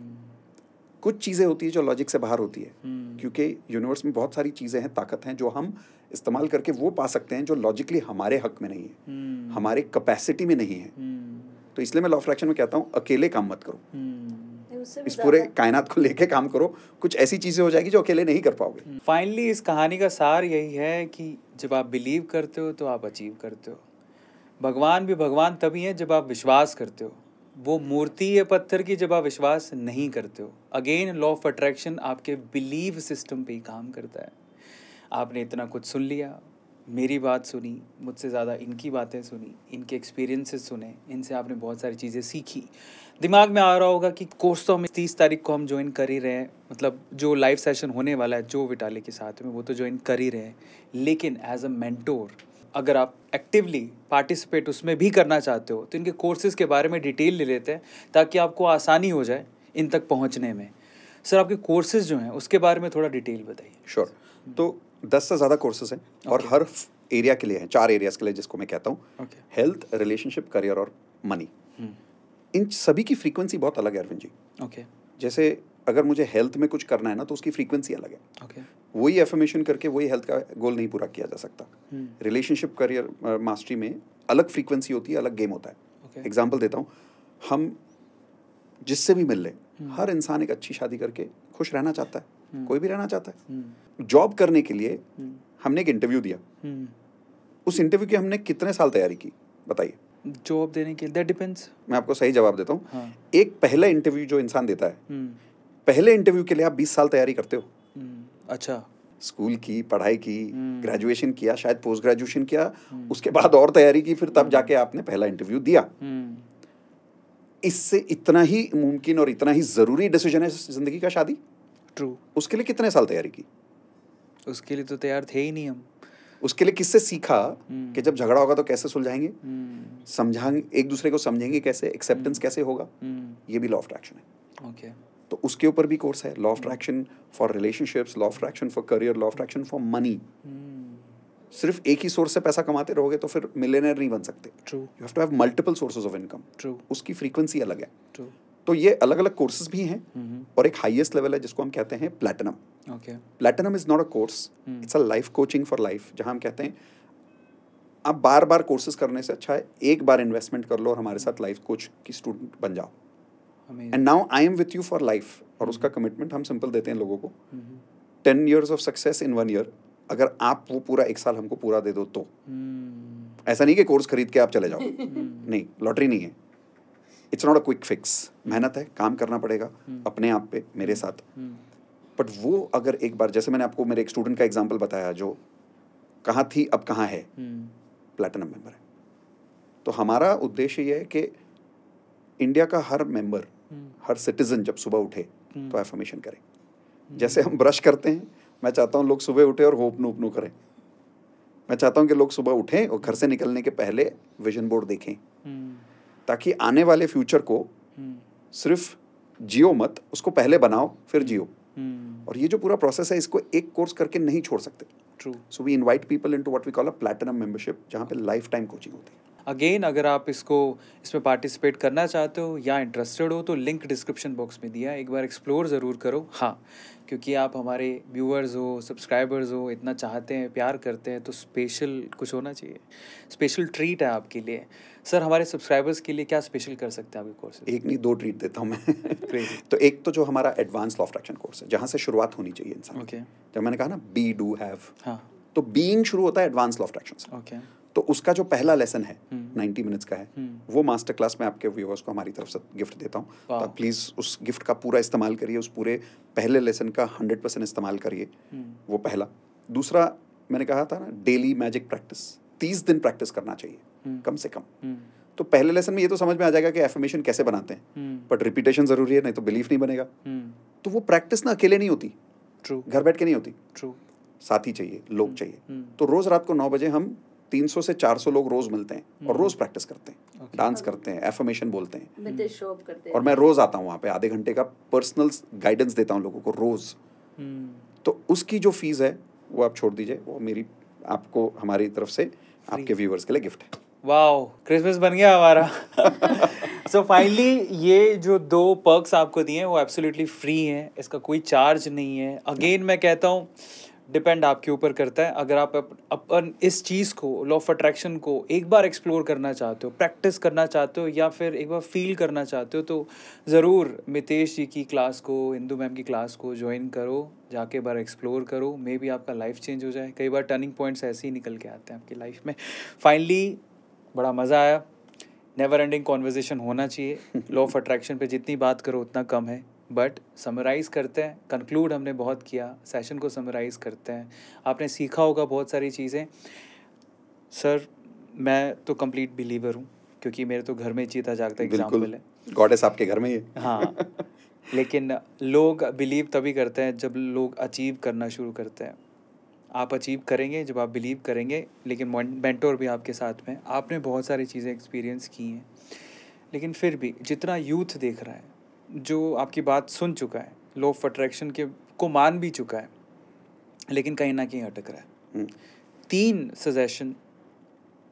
[SPEAKER 2] कुछ चीज़ें होती है जो लॉजिक से बाहर होती है क्योंकि यूनिवर्स में बहुत सारी चीज़ें हैं ताकत हैं जो हम इस्तेमाल करके वो पा सकते हैं जो लॉजिकली हमारे हक में नहीं है हमारे कैपेसिटी में नहीं है तो इसलिए मैं लॉ फ्रैक्शन में कहता हूँ अकेले काम मत करो इस पूरे कायनात को लेके काम करो कुछ ऐसी चीज़ें हो जाएगी जो अकेले नहीं कर पाओगे
[SPEAKER 1] फाइनली hmm. इस कहानी का सार यही है कि जब आप बिलीव करते हो तो आप अचीव करते हो भगवान भी भगवान तभी है जब आप विश्वास करते हो वो मूर्ति है पत्थर की जब आप विश्वास नहीं करते हो अगेन लॉ ऑफ अट्रैक्शन आपके बिलीव सिस्टम पे ही काम करता है आपने इतना कुछ सुन लिया मेरी बात सुनी मुझसे ज़्यादा इनकी बातें सुनी इनके एक्सपीरियंसेस सुने इनसे आपने बहुत सारी चीज़ें सीखी दिमाग में आ रहा होगा कि कोर्स तो हम तीस तारीख को हम ज्वाइन कर ही रहे हैं मतलब जो लाइव सेशन होने वाला है जो विटाले के साथ में वो तो ज्वाइन कर ही रहे हैं लेकिन एज अ मैंटोर अगर आप एक्टिवली पार्टिसिपेट उसमें भी करना चाहते हो तो इनके कोर्सेज़ के बारे में डिटेल ले लेते हैं ताकि आपको आसानी हो जाए इन तक पहुँचने में सर आपके कोर्सेज जो हैं उसके बारे में थोड़ा डिटेल बताइए
[SPEAKER 2] श्योर sure. तो दस से ज़्यादा कोर्सेज हैं okay. और हर एरिया के लिए हैं चार एरियाज के लिए जिसको मैं कहता हूँ हेल्थ रिलेशनशिप करियर और मनी इन सभी की फ्रीक्वेंसी बहुत अलग है अरविंद जी ओके okay. जैसे अगर मुझे हेल्थ में कुछ करना है ना तो उसकी फ्रीक्वेंसी अलग है okay. वही एफर्मेशन करके वही हेल्थ का गोल नहीं पूरा किया जा सकता रिलेशनशिप करियर मास्टरी में अलग फ्रीक्वेंसी होती है अलग गेम होता है एग्जाम्पल okay. देता हूँ हम जिससे भी मिल लें hmm. हर इंसान एक अच्छी शादी करके खुश रहना चाहता है hmm. कोई भी रहना चाहता है जॉब hmm. करने के लिए हमने एक इंटरव्यू दिया उस इंटरव्यू की हमने कितने साल तैयारी की बताइए जॉब देने के लिए डिपेंड्स मैं आपको सही जवाब देता हूँ हाँ. एक पहला इंटरव्यू जो इंसान देता है हुँ. हम्म। पहले इंटरव्यू के लिए आप बीस साल तैयारी करते हो हम्म। अच्छा स्कूल की पढ़ाई की ग्रेजुएशन हम्म। किया शायद पोस्ट ग्रेजुएशन किया उसके बाद और तैयारी की फिर तब जाके आपने पहला इंटरव्यू दिया इससे इतना ही मुमकिन और इतना ही ज़रूरी डिसीजन है ज़िंदगी का शादी ट्रू उसके लिए कितने साल तैयारी की उसके लिए तो तैयार थे ही नहीं हम उसके लिए किससे सीखा हम्म। कि जब झगड़ा होगा तो कैसे सुलझाएंगे हम्म। समझाएंगे एक दूसरे को समझेंगे कैसे एक्सेप्टेंस हम्म। कैसे होगा ये भी लॉ ऑफ अट्रैक्शन
[SPEAKER 1] है ओके
[SPEAKER 2] तो उसके ऊपर भी कोर्स है law of attraction for relationships law of attraction for career law of attraction for money सिर्फ एक ही सोर्स से पैसा कमाते रहोगे तो फिर मिलेनियर नहीं बन सकते true you have to have multiple sources of income true उसकी फ्रीक्वेंसी अलग है ट्रू तो ये अलग अलग कोर्सेज भी हैं और एक हाईएस्ट लेवल है जिसको हम कहते हैं platinum platinum is not a course it's a life coaching for life जहां हम कहते हैं आप बार बार कोर्सेज करने से अच्छा है एक बार इन्वेस्टमेंट कर लो और हमारे साथ लाइफ कोच की स्टूडेंट बन जाओ and now I am with you for life और उसका कमिटमेंट हम्म। हम सिंपल देते हैं लोगों को ten years of success in one year अगर आप वो पूरा एक साल हमको पूरा दे दो तो हम्म। ऐसा नहीं कि कोर्स खरीद के आप चले जाओ हम्म। नहीं लॉटरी नहीं है it's not a quick fix मेहनत है काम करना पड़ेगा हम्म। अपने आप पे मेरे हम्म। साथ बट हम्म। वो अगर एक बार जैसे मैंने आपको मेरे एक स्टूडेंट का एग्जाम्पल बताया जो कहाँ थी अब कहाँ है
[SPEAKER 3] प्लेटिनम
[SPEAKER 2] मेंबर है तो हमारा उद्देश्य ये है कि इंडिया का हर मेंबर हर सिटीजन जब सुबह उठे तो एफर्मेशन hmm. जैसे हम ब्रश करते हैं मैं चाहता हूँ लोग सुबह उठे और होप नू करें मैं चाहता हूँ कि लोग सुबह उठें और घर से निकलने के पहले विजन बोर्ड देखें ताकि आने वाले फ्यूचर को हम्म। सिर्फ जियो मत उसको पहले बनाओ फिर जियो हम्म। और ये जो पूरा प्रोसेस है इसको एक कोर्स करके नहीं छोड़ सकते true so we invite people into what we call a platinum membership जहाँ पे लाइफ टाइम
[SPEAKER 1] कोचिंग होती है अगेन अगर आप इसको इसमें पार्टिसिपेट करना चाहते हो या इंटरेस्टेड हो तो लिंक डिस्क्रिप्शन बॉक्स में दिया एक बार एक्सप्लोर ज़रूर करो हाँ क्योंकि आप हमारे व्यूअर्स हो सब्सक्राइबर्स हो इतना चाहते हैं प्यार करते हैं तो स्पेशल कुछ होना चाहिए स्पेशल ट्रीट है आपके लिए सर हमारे सब्सक्राइबर्स के लिए क्या स्पेशल कर सकते हैं अभी कोर्स एक नहीं
[SPEAKER 2] दो ट्रीट देता हूँ मैं
[SPEAKER 1] तो एक तो जो
[SPEAKER 2] हमारा एडवांस लॉ ऑफ कोर्स है जहाँ से शुरुआत होनी
[SPEAKER 1] चाहिए इंसान okay.
[SPEAKER 2] जब मैंने कहा ना बी डू हैव तो बीइंग शुरू होता है एडवांस लॉ ऑफ से तो उसका जो पहला लेसन है नाइन्टी हम्म। मिनट्स का है हम्म। वो मास्टर क्लास में आपके व्यूवर्स को हमारी तरफ से गिफ्ट देता हूँ तो आप प्लीज़ उस गिफ्ट का पूरा इस्तेमाल करिए उस पूरे पहले लेसन का हंड्रेड परसेंट इस्तेमाल करिए हम्म। वो पहला दूसरा मैंने कहा था ना डेली मैजिक प्रैक्टिस तीस दिन प्रैक्टिस करना चाहिए हम्म। कम से कम हम्म। तो पहले लेसन में ये तो समझ में आ जाएगा कि एफर्मेशन कैसे बनाते हैं बट हम्म। रिपीटेशन जरूरी है नहीं तो बिलीफ नहीं बनेगा तो वो प्रैक्टिस ना अकेले नहीं होती ट्रू घर बैठ के नहीं होती ट्रू साथी चाहिए लोग चाहिए तो रोज रात को नौ बजे हम 300 से 400 लोग रोज मिलते हैं और रोज प्रैक्टिस करते हैं okay. डांस करते हैं एफर्मेशन बोलते
[SPEAKER 5] हैं और मैं
[SPEAKER 2] रोज आता हूँ वहाँ पे आधे घंटे का पर्सनल गाइडेंस देता हूँ लोगों को रोज तो उसकी जो फीस है वो आप छोड़ दीजिए वो मेरी आपको हमारी तरफ से आपके व्यूवर्स के लिए गिफ्ट है
[SPEAKER 1] वाओ क्रिसमस बन गया हमारा सो फाइनली ये जो दो पर्क्स आपको दिए हैं वो एब्सोल्युटली फ्री हैं इसका कोई चार्ज नहीं है अगेन मैं कहता हूँ डिपेंड आपके ऊपर करता है अगर आप अपन इस चीज़ को लॉ ऑफ अट्रैक्शन को एक बार एक्सप्लोर करना चाहते हो प्रैक्टिस करना चाहते हो या फिर एक बार फील करना चाहते हो तो ज़रूर मितेश जी की क्लास को इंदू मैम की क्लास को ज्वाइन करो जाके बार एक्सप्लोर करो मे भी आपका लाइफ चेंज हो जाए कई बार टर्निंग पॉइंट्स ऐसे ही निकल के आते हैं आपकी लाइफ में फाइनली बड़ा मज़ा आया नेवर एंडिंग कॉन्वर्जेसन होना चाहिए लॉ ऑफ अट्रैक्शन पे जितनी बात करो उतना कम है बट समराइज़ करते हैं कंक्लूड हमने बहुत किया सेशन को समराइज़ करते हैं आपने सीखा होगा बहुत सारी चीज़ें सर मैं तो कंप्लीट बिलीवर हूँ क्योंकि मेरे तो घर में जीता जागता एग्जाम्पल है
[SPEAKER 2] गॉडेस आपके घर में ही
[SPEAKER 1] हाँ लेकिन लोग बिलीव तभी करते हैं जब लोग अचीव करना शुरू करते हैं आप अचीव करेंगे जब आप बिलीव करेंगे लेकिन मेंटोर भी आपके साथ में आपने बहुत सारी चीज़ें एक्सपीरियंस की हैं लेकिन फिर भी जितना यूथ देख रहा है जो आपकी बात सुन चुका है लॉ ऑफ अट्रैक्शन के को मान भी चुका है लेकिन कहीं ना कहीं अटक रहा है हम्म। तीन सजेशन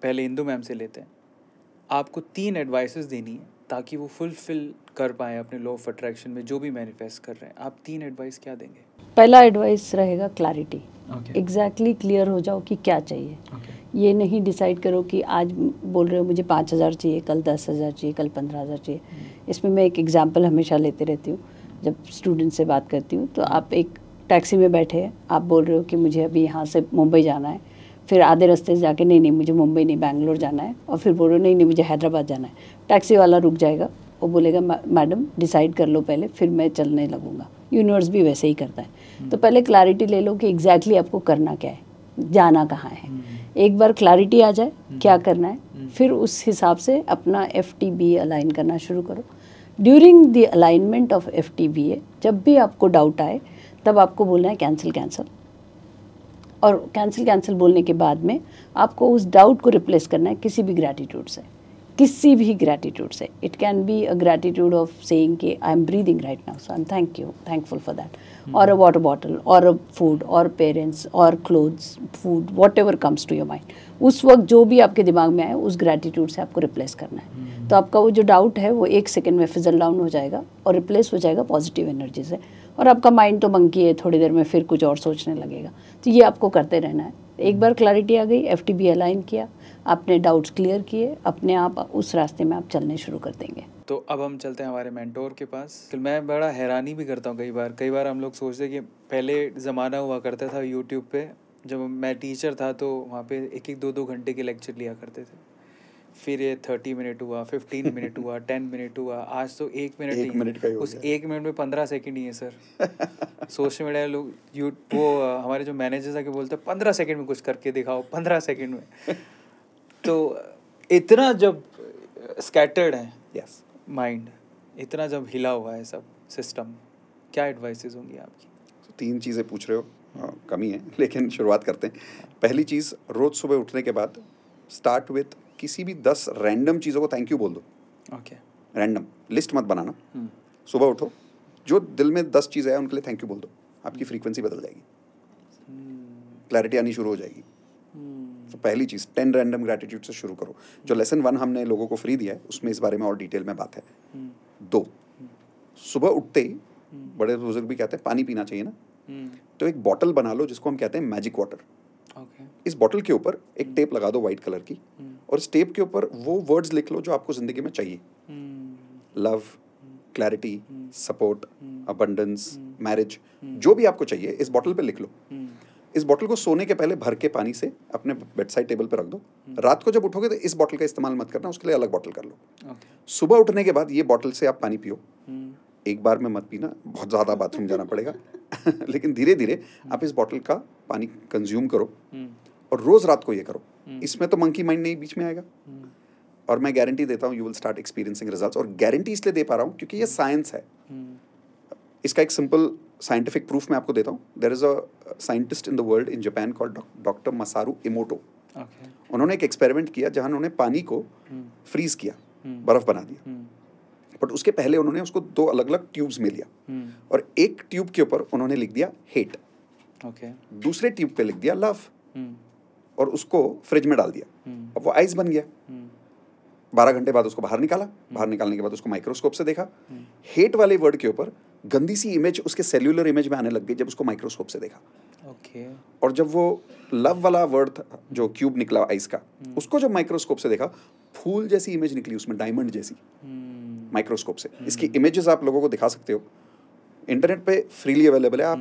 [SPEAKER 1] पहले इंदू मैम से लेते हैं आपको तीन एडवाइसेस देनी है ताकि वो फुलफिल कर पाए अपने लॉ ऑफ अट्रैक्शन में जो भी मैनिफेस्ट कर रहे हैं आप तीन एडवाइस क्या देंगे
[SPEAKER 5] पहला एडवाइस रहेगा क्लैरिटी एग्जैक्टली क्लियर हो जाओ कि क्या चाहिए okay. ये नहीं डिसाइड करो कि आज बोल रहे हो मुझे पाँच हज़ार चाहिए कल दस हज़ार चाहिए कल पंद्रह हज़ार चाहिए hmm. इसमें मैं एक एग्जाम्पल हमेशा लेते रहती हूँ जब स्टूडेंट से बात करती हूँ तो आप एक टैक्सी में बैठे आप बोल रहे हो कि मुझे अभी यहाँ से मुंबई जाना है फिर आधे रास्ते से जाके नहीं नहीं मुझे मुंबई नहीं बैंगलोर जाना है और फिर बोलो नहीं नहीं मुझे हैदराबाद जाना है टैक्सी वाला रुक जाएगा वो बोलेगा मैडम डिसाइड कर लो पहले फिर मैं चलने लगूँगा यूनिवर्स भी वैसे ही करता है हम्म। तो पहले क्लैरिटी ले लो कि एग्जैक्टली आपको करना क्या है जाना कहाँ है हम्म। एक बार क्लैरिटी आ जाए हम्म। क्या करना है फिर उस हिसाब से अपना एफ टी बी अलाइन करना शुरू करो during the alignment of F T B A जब भी आपको डाउट आए तब आपको बोलना है कैंसिल कैंसिल और कैंसिल कैंसिल बोलने के बाद में आपको उस डाउट को रिप्लेस करना है किसी भी ग्रैटिट्यूड से किसी भी ग्रैटिट्यूड से it can be a gratitude of saying कि I am breathing right now so I am thank you thankful for that और अ वाटर बॉटल और अ फूड और पेरेंट्स और clothes food whatever comes to your mind उस वक्त जो भी आपके दिमाग में आए उस ग्रैटिट्यूड से आपको रिप्लेस करना है mm -hmm. तो आपका वो जो डाउट है वो एक सेकेंड में फिजल डाउन हो जाएगा और रिप्लेस हो जाएगा पॉजिटिव एनर्जी से और आपका माइंड तो मंकी है थोड़ी देर में फिर कुछ और सोचने लगेगा तो ये आपको करते रहना है एक बार क्लैरिटी आ गई एफ टी अलाइन किया आपने डाउट्स क्लियर किए अपने आप उस रास्ते में आप चलने शुरू कर देंगे
[SPEAKER 1] तो अब हम चलते हैं हमारे मैंटोर के पास तो मैं बड़ा हैरानी भी करता हूँ कई बार कई बार हम लोग सोचते कि पहले ज़माना हुआ करता था यूट्यूब पे जब मैं टीचर था तो वहाँ पे एक एक दो दो घंटे के लेक्चर लिया करते थे फिर ये थर्टी मिनट हुआ फिफ्टीन मिनट हुआ टेन मिनट हुआ आज तो एक मिनट एक मिनट का उस एक मिनट में पंद्रह सेकंड ही है सर सोशल मीडिया लोग यू वो हमारे जो मैनेजर्स आके बोलते हैं पंद्रह सेकंड में कुछ करके दिखाओ पंद्रह सेकंड में तो इतना जब स्कैटर्ड है यस माइंड इतना जब हिला हुआ है सब सिस्टम क्या एडवाइस होंगी आपकी
[SPEAKER 2] so, तो तीन चीज़ें पूछ रहे हो हाँ, कमी है लेकिन शुरुआत करते हैं पहली चीज़ रोज़ सुबह उठने के बाद स्टार्ट विथ किसी भी दस रैंडम चीज़ों को थैंक यू बोल दो ओके okay. रैंडम लिस्ट मत बनाना hmm. सुबह उठो जो दिल में दस चीज़ें हैं उनके लिए थैंक यू बोल दो आपकी फ्रीक्वेंसी hmm. बदल जाएगी क्लैरिटी hmm. आनी शुरू हो जाएगी hmm. तो पहली चीज़ टेन रैंडम ग्रेटिट्यूड से शुरू करो जो लेसन hmm. वन हमने लोगों को फ्री दिया है उसमें इस बारे में और डिटेल में बात है hmm. दो सुबह उठते ही बड़े बुजुर्ग भी कहते हैं पानी पीना चाहिए ना तो एक बॉटल बना लो जिसको हम कहते हैं मैजिक वाटर इस बॉटल के ऊपर एक टेप लगा दो वाइट कलर की और इस टेप के ऊपर वो वर्ड्स लिख लो जो आपको ज़िंदगी में चाहिए love clarity support abundance marriage जो भी आपको चाहिए इस बॉटल पे लिख लो हम्म। इस बॉटल को सोने के पहले भर के पानी से अपने बेड साइड टेबल पर रख दो हम्म। रात को जब उठोगे तो इस बॉटल का इस्तेमाल मत करना उसके लिए अलग बॉटल कर लो सुबह उठने के बाद ये बॉटल से आप पानी पियो हम्म। एक बार में मत पीना बहुत ज़्यादा बाथरूम जाना पड़ेगा लेकिन धीरे धीरे आप इस बॉटल का पानी कंज्यूम करो और रोज़ रात को ये करो Hmm. इसमें तो मंकी माइंड नहीं बीच में आएगा hmm. और मैं गारंटी देता हूँ you will start experiencing result और गारंटी इसलिए दे पा रहा हूँ क्योंकि ये साइंस है
[SPEAKER 3] hmm.
[SPEAKER 2] इसका एक सिंपल साइंटिफिक प्रूफ मैं आपको देता हूँ there is a scientist in the world in Japan called doctor Masaru Emoto
[SPEAKER 3] उन्होंने
[SPEAKER 2] एक एक्सपेरिमेंट किया जहाँ उन्होंने पानी को फ्रीज किया बर्फ बना दिया बट उसके पहले उन्होंने उसको दो अलग अलग ट्यूब्स में लिया और एक ट्यूब के ऊपर उन्होंने लिख दिया हेट दूसरे ट्यूब पे लिख दिया लव और उसको फ्रिज में डाल दिया हम्म। अब वो आइस बन गया हम्म। बारह घंटे बाद उसको बाहर निकाला हम्म। बाहर निकालने के बाद उसको माइक्रोस्कोप से देखा हेट वाले वर्ड के ऊपर गंदी सी इमेज उसके सेल्यूलर इमेज में आने लग गई जब उसको माइक्रोस्कोप से देखा ओके और जब वो लव वाला वर्ड था जो क्यूब निकला आइस का उसको जब माइक्रोस्कोप से देखा फूल जैसी इमेज निकली उसमें डायमंड जैसी माइक्रोस्कोप से इसकी इमेजेस आप लोगों को दिखा सकते हो इंटरनेट पे फ्रीली अवेलेबल है आप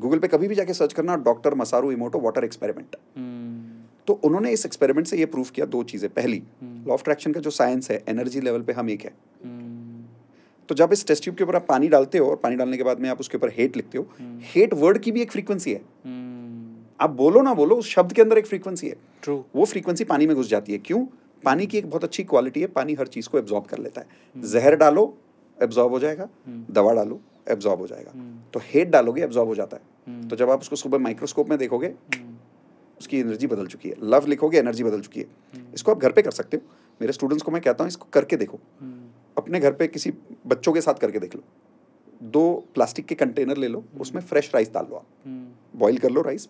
[SPEAKER 2] गूगल पे कभी भी जाके सर्च करना doctor Masaru Emoto water experiment तो उन्होंने इस एक्सपेरिमेंट से ये प्रूफ किया दो चीज़ें पहली लॉ ऑफ ट्रैक्शन का जो साइंस है एनर्जी लेवल पे हम एक है तो जब इस टेस्ट ट्यूब के ऊपर आप पानी डालते हो और पानी डालने के बाद में आप उसके ऊपर हेट लिखते हो हेट वर्ड की भी एक फ्रीक्वेंसी है आप बोलो ना बोलो उस शब्द के अंदर एक फ्रीक्वेंसी है ट्रू वो फ्रीक्वेंसी पानी में घुस जाती है क्यों पानी की एक बहुत अच्छी क्वालिटी है पानी हर चीज़ को एब्जॉर्ब कर लेता है hmm. जहर डालो एब्जॉर्ब हो जाएगा hmm. दवा डालो एब्जॉर्ब हो जाएगा हम्म। तो हेड डालोगे एब्जॉर्ब हो जाता है हम्म। तो जब आप उसको सुबह माइक्रोस्कोप में देखोगे हम्म। उसकी एनर्जी बदल चुकी है लव लिखोगे एनर्जी बदल चुकी है इसको आप घर पे कर सकते हो मेरे स्टूडेंट्स को मैं कहता हूँ इसको करके देखो अपने घर पे किसी बच्चों के साथ करके देख लो दो प्लास्टिक के कंटेनर ले लो उसमें फ्रेश राइस डाल लो आप बॉईल कर लो राइस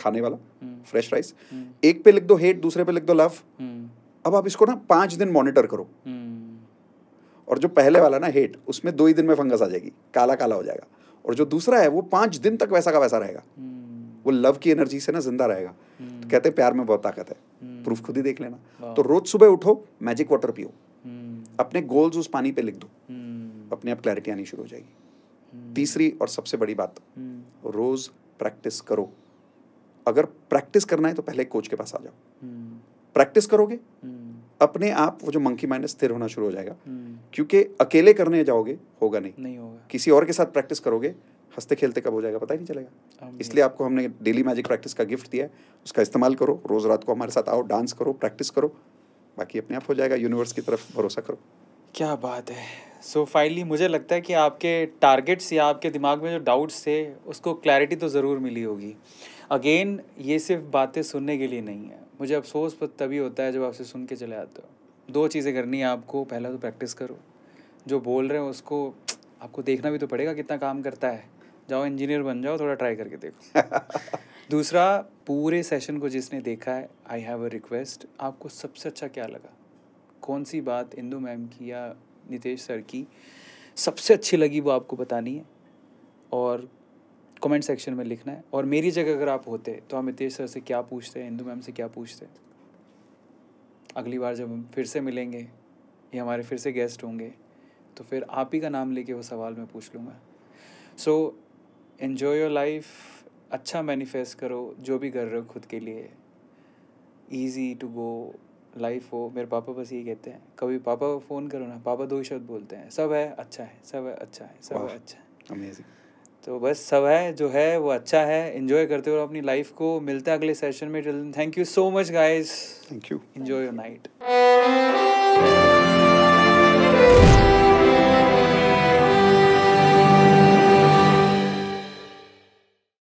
[SPEAKER 2] खाने वाला फ्रेश राइस एक पे लिख दो हेट दूसरे पे लिख दो लव अब आप इसको ना पाँच दिन मॉनिटर करो और जो पहले वाला ना हेट उसमें दो ही दिन में फंगस आ जाएगी काला काला हो जाएगा और जो दूसरा है वो पांच दिन तक वैसा का वैसा रहेगा हम्म। वो लव की एनर्जी से ना जिंदा रहेगा तो कहते हैं प्यार में बहुत ताकत है प्रूफ हम्म। खुद ही देख लेना तो रोज सुबह उठो मैजिक वाटर पियो हम्म। अपने गोल्स उस पानी पे लिख दो अपने आप क्लैरिटी आनी शुरू हो जाएगी तीसरी और सबसे बड़ी बात रोज प्रैक्टिस करो अगर प्रैक्टिस करना है तो पहले कोच के पास आ जाओ प्रैक्टिस करोगे अपने आप वो जो मंकी माइंड स्थिर होना शुरू हो जाएगा हम्म। क्योंकि अकेले करने जाओगे होगा नहीं नहीं होगा किसी और के साथ प्रैक्टिस करोगे हंसते खेलते कब हो जाएगा पता ही नहीं चलेगा इसलिए आपको हमने डेली मैजिक प्रैक्टिस का गिफ्ट दिया है उसका इस्तेमाल करो रोज़ रात को हमारे साथ आओ डांस करो प्रैक्टिस करो बाकी अपने आप हो जाएगा यूनिवर्स की तरफ भरोसा करो
[SPEAKER 1] क्या बात है सो so, फाइनली मुझे लगता है कि आपके टारगेट्स या आपके दिमाग में जो डाउट्स थे उसको क्लैरिटी तो ज़रूर मिली होगी अगेन ये सिर्फ बातें सुनने के लिए नहीं है मुझे अफसोस पर तभी होता है जब आपसे सुन के चले आते हो दो चीज़ें करनी है आपको पहला तो प्रैक्टिस करो जो बोल रहे हो उसको आपको देखना भी तो पड़ेगा कितना काम करता है जाओ इंजीनियर बन जाओ थोड़ा ट्राई करके देखो दूसरा पूरे सेशन को जिसने देखा है आई हैव अ रिक्वेस्ट आपको सबसे अच्छा क्या लगा कौन सी बात इंदू मैम की या नितेश सर की सबसे अच्छी लगी वो आपको बतानी है और कमेंट सेक्शन में लिखना है और मेरी जगह अगर आप होते तो हम हितेश सर से क्या पूछते हैं हिंदू मैम से क्या पूछते अगली बार जब हम फिर से मिलेंगे या हमारे फिर से गेस्ट होंगे तो फिर आप ही का नाम लेके वो सवाल मैं पूछ लूँगा सो एन्जॉय योर लाइफ अच्छा मैनिफेस्ट करो जो भी कर रहे हो खुद के लिए ईजी टू गो लाइफ हो मेरे पापा बस यही कहते हैं कभी पापा को फ़ोन करो ना पापा दो ही शब्द बोलते हैं सब है अच्छा है सब है अच्छा है सब wow. है अच्छा
[SPEAKER 2] है अमेजिंग
[SPEAKER 1] तो बस सब है जो है वो अच्छा है इन्जॉय करते हो अपनी लाइफ को मिलते हैं अगले सेशन में thank you so much guys thank you enjoy your night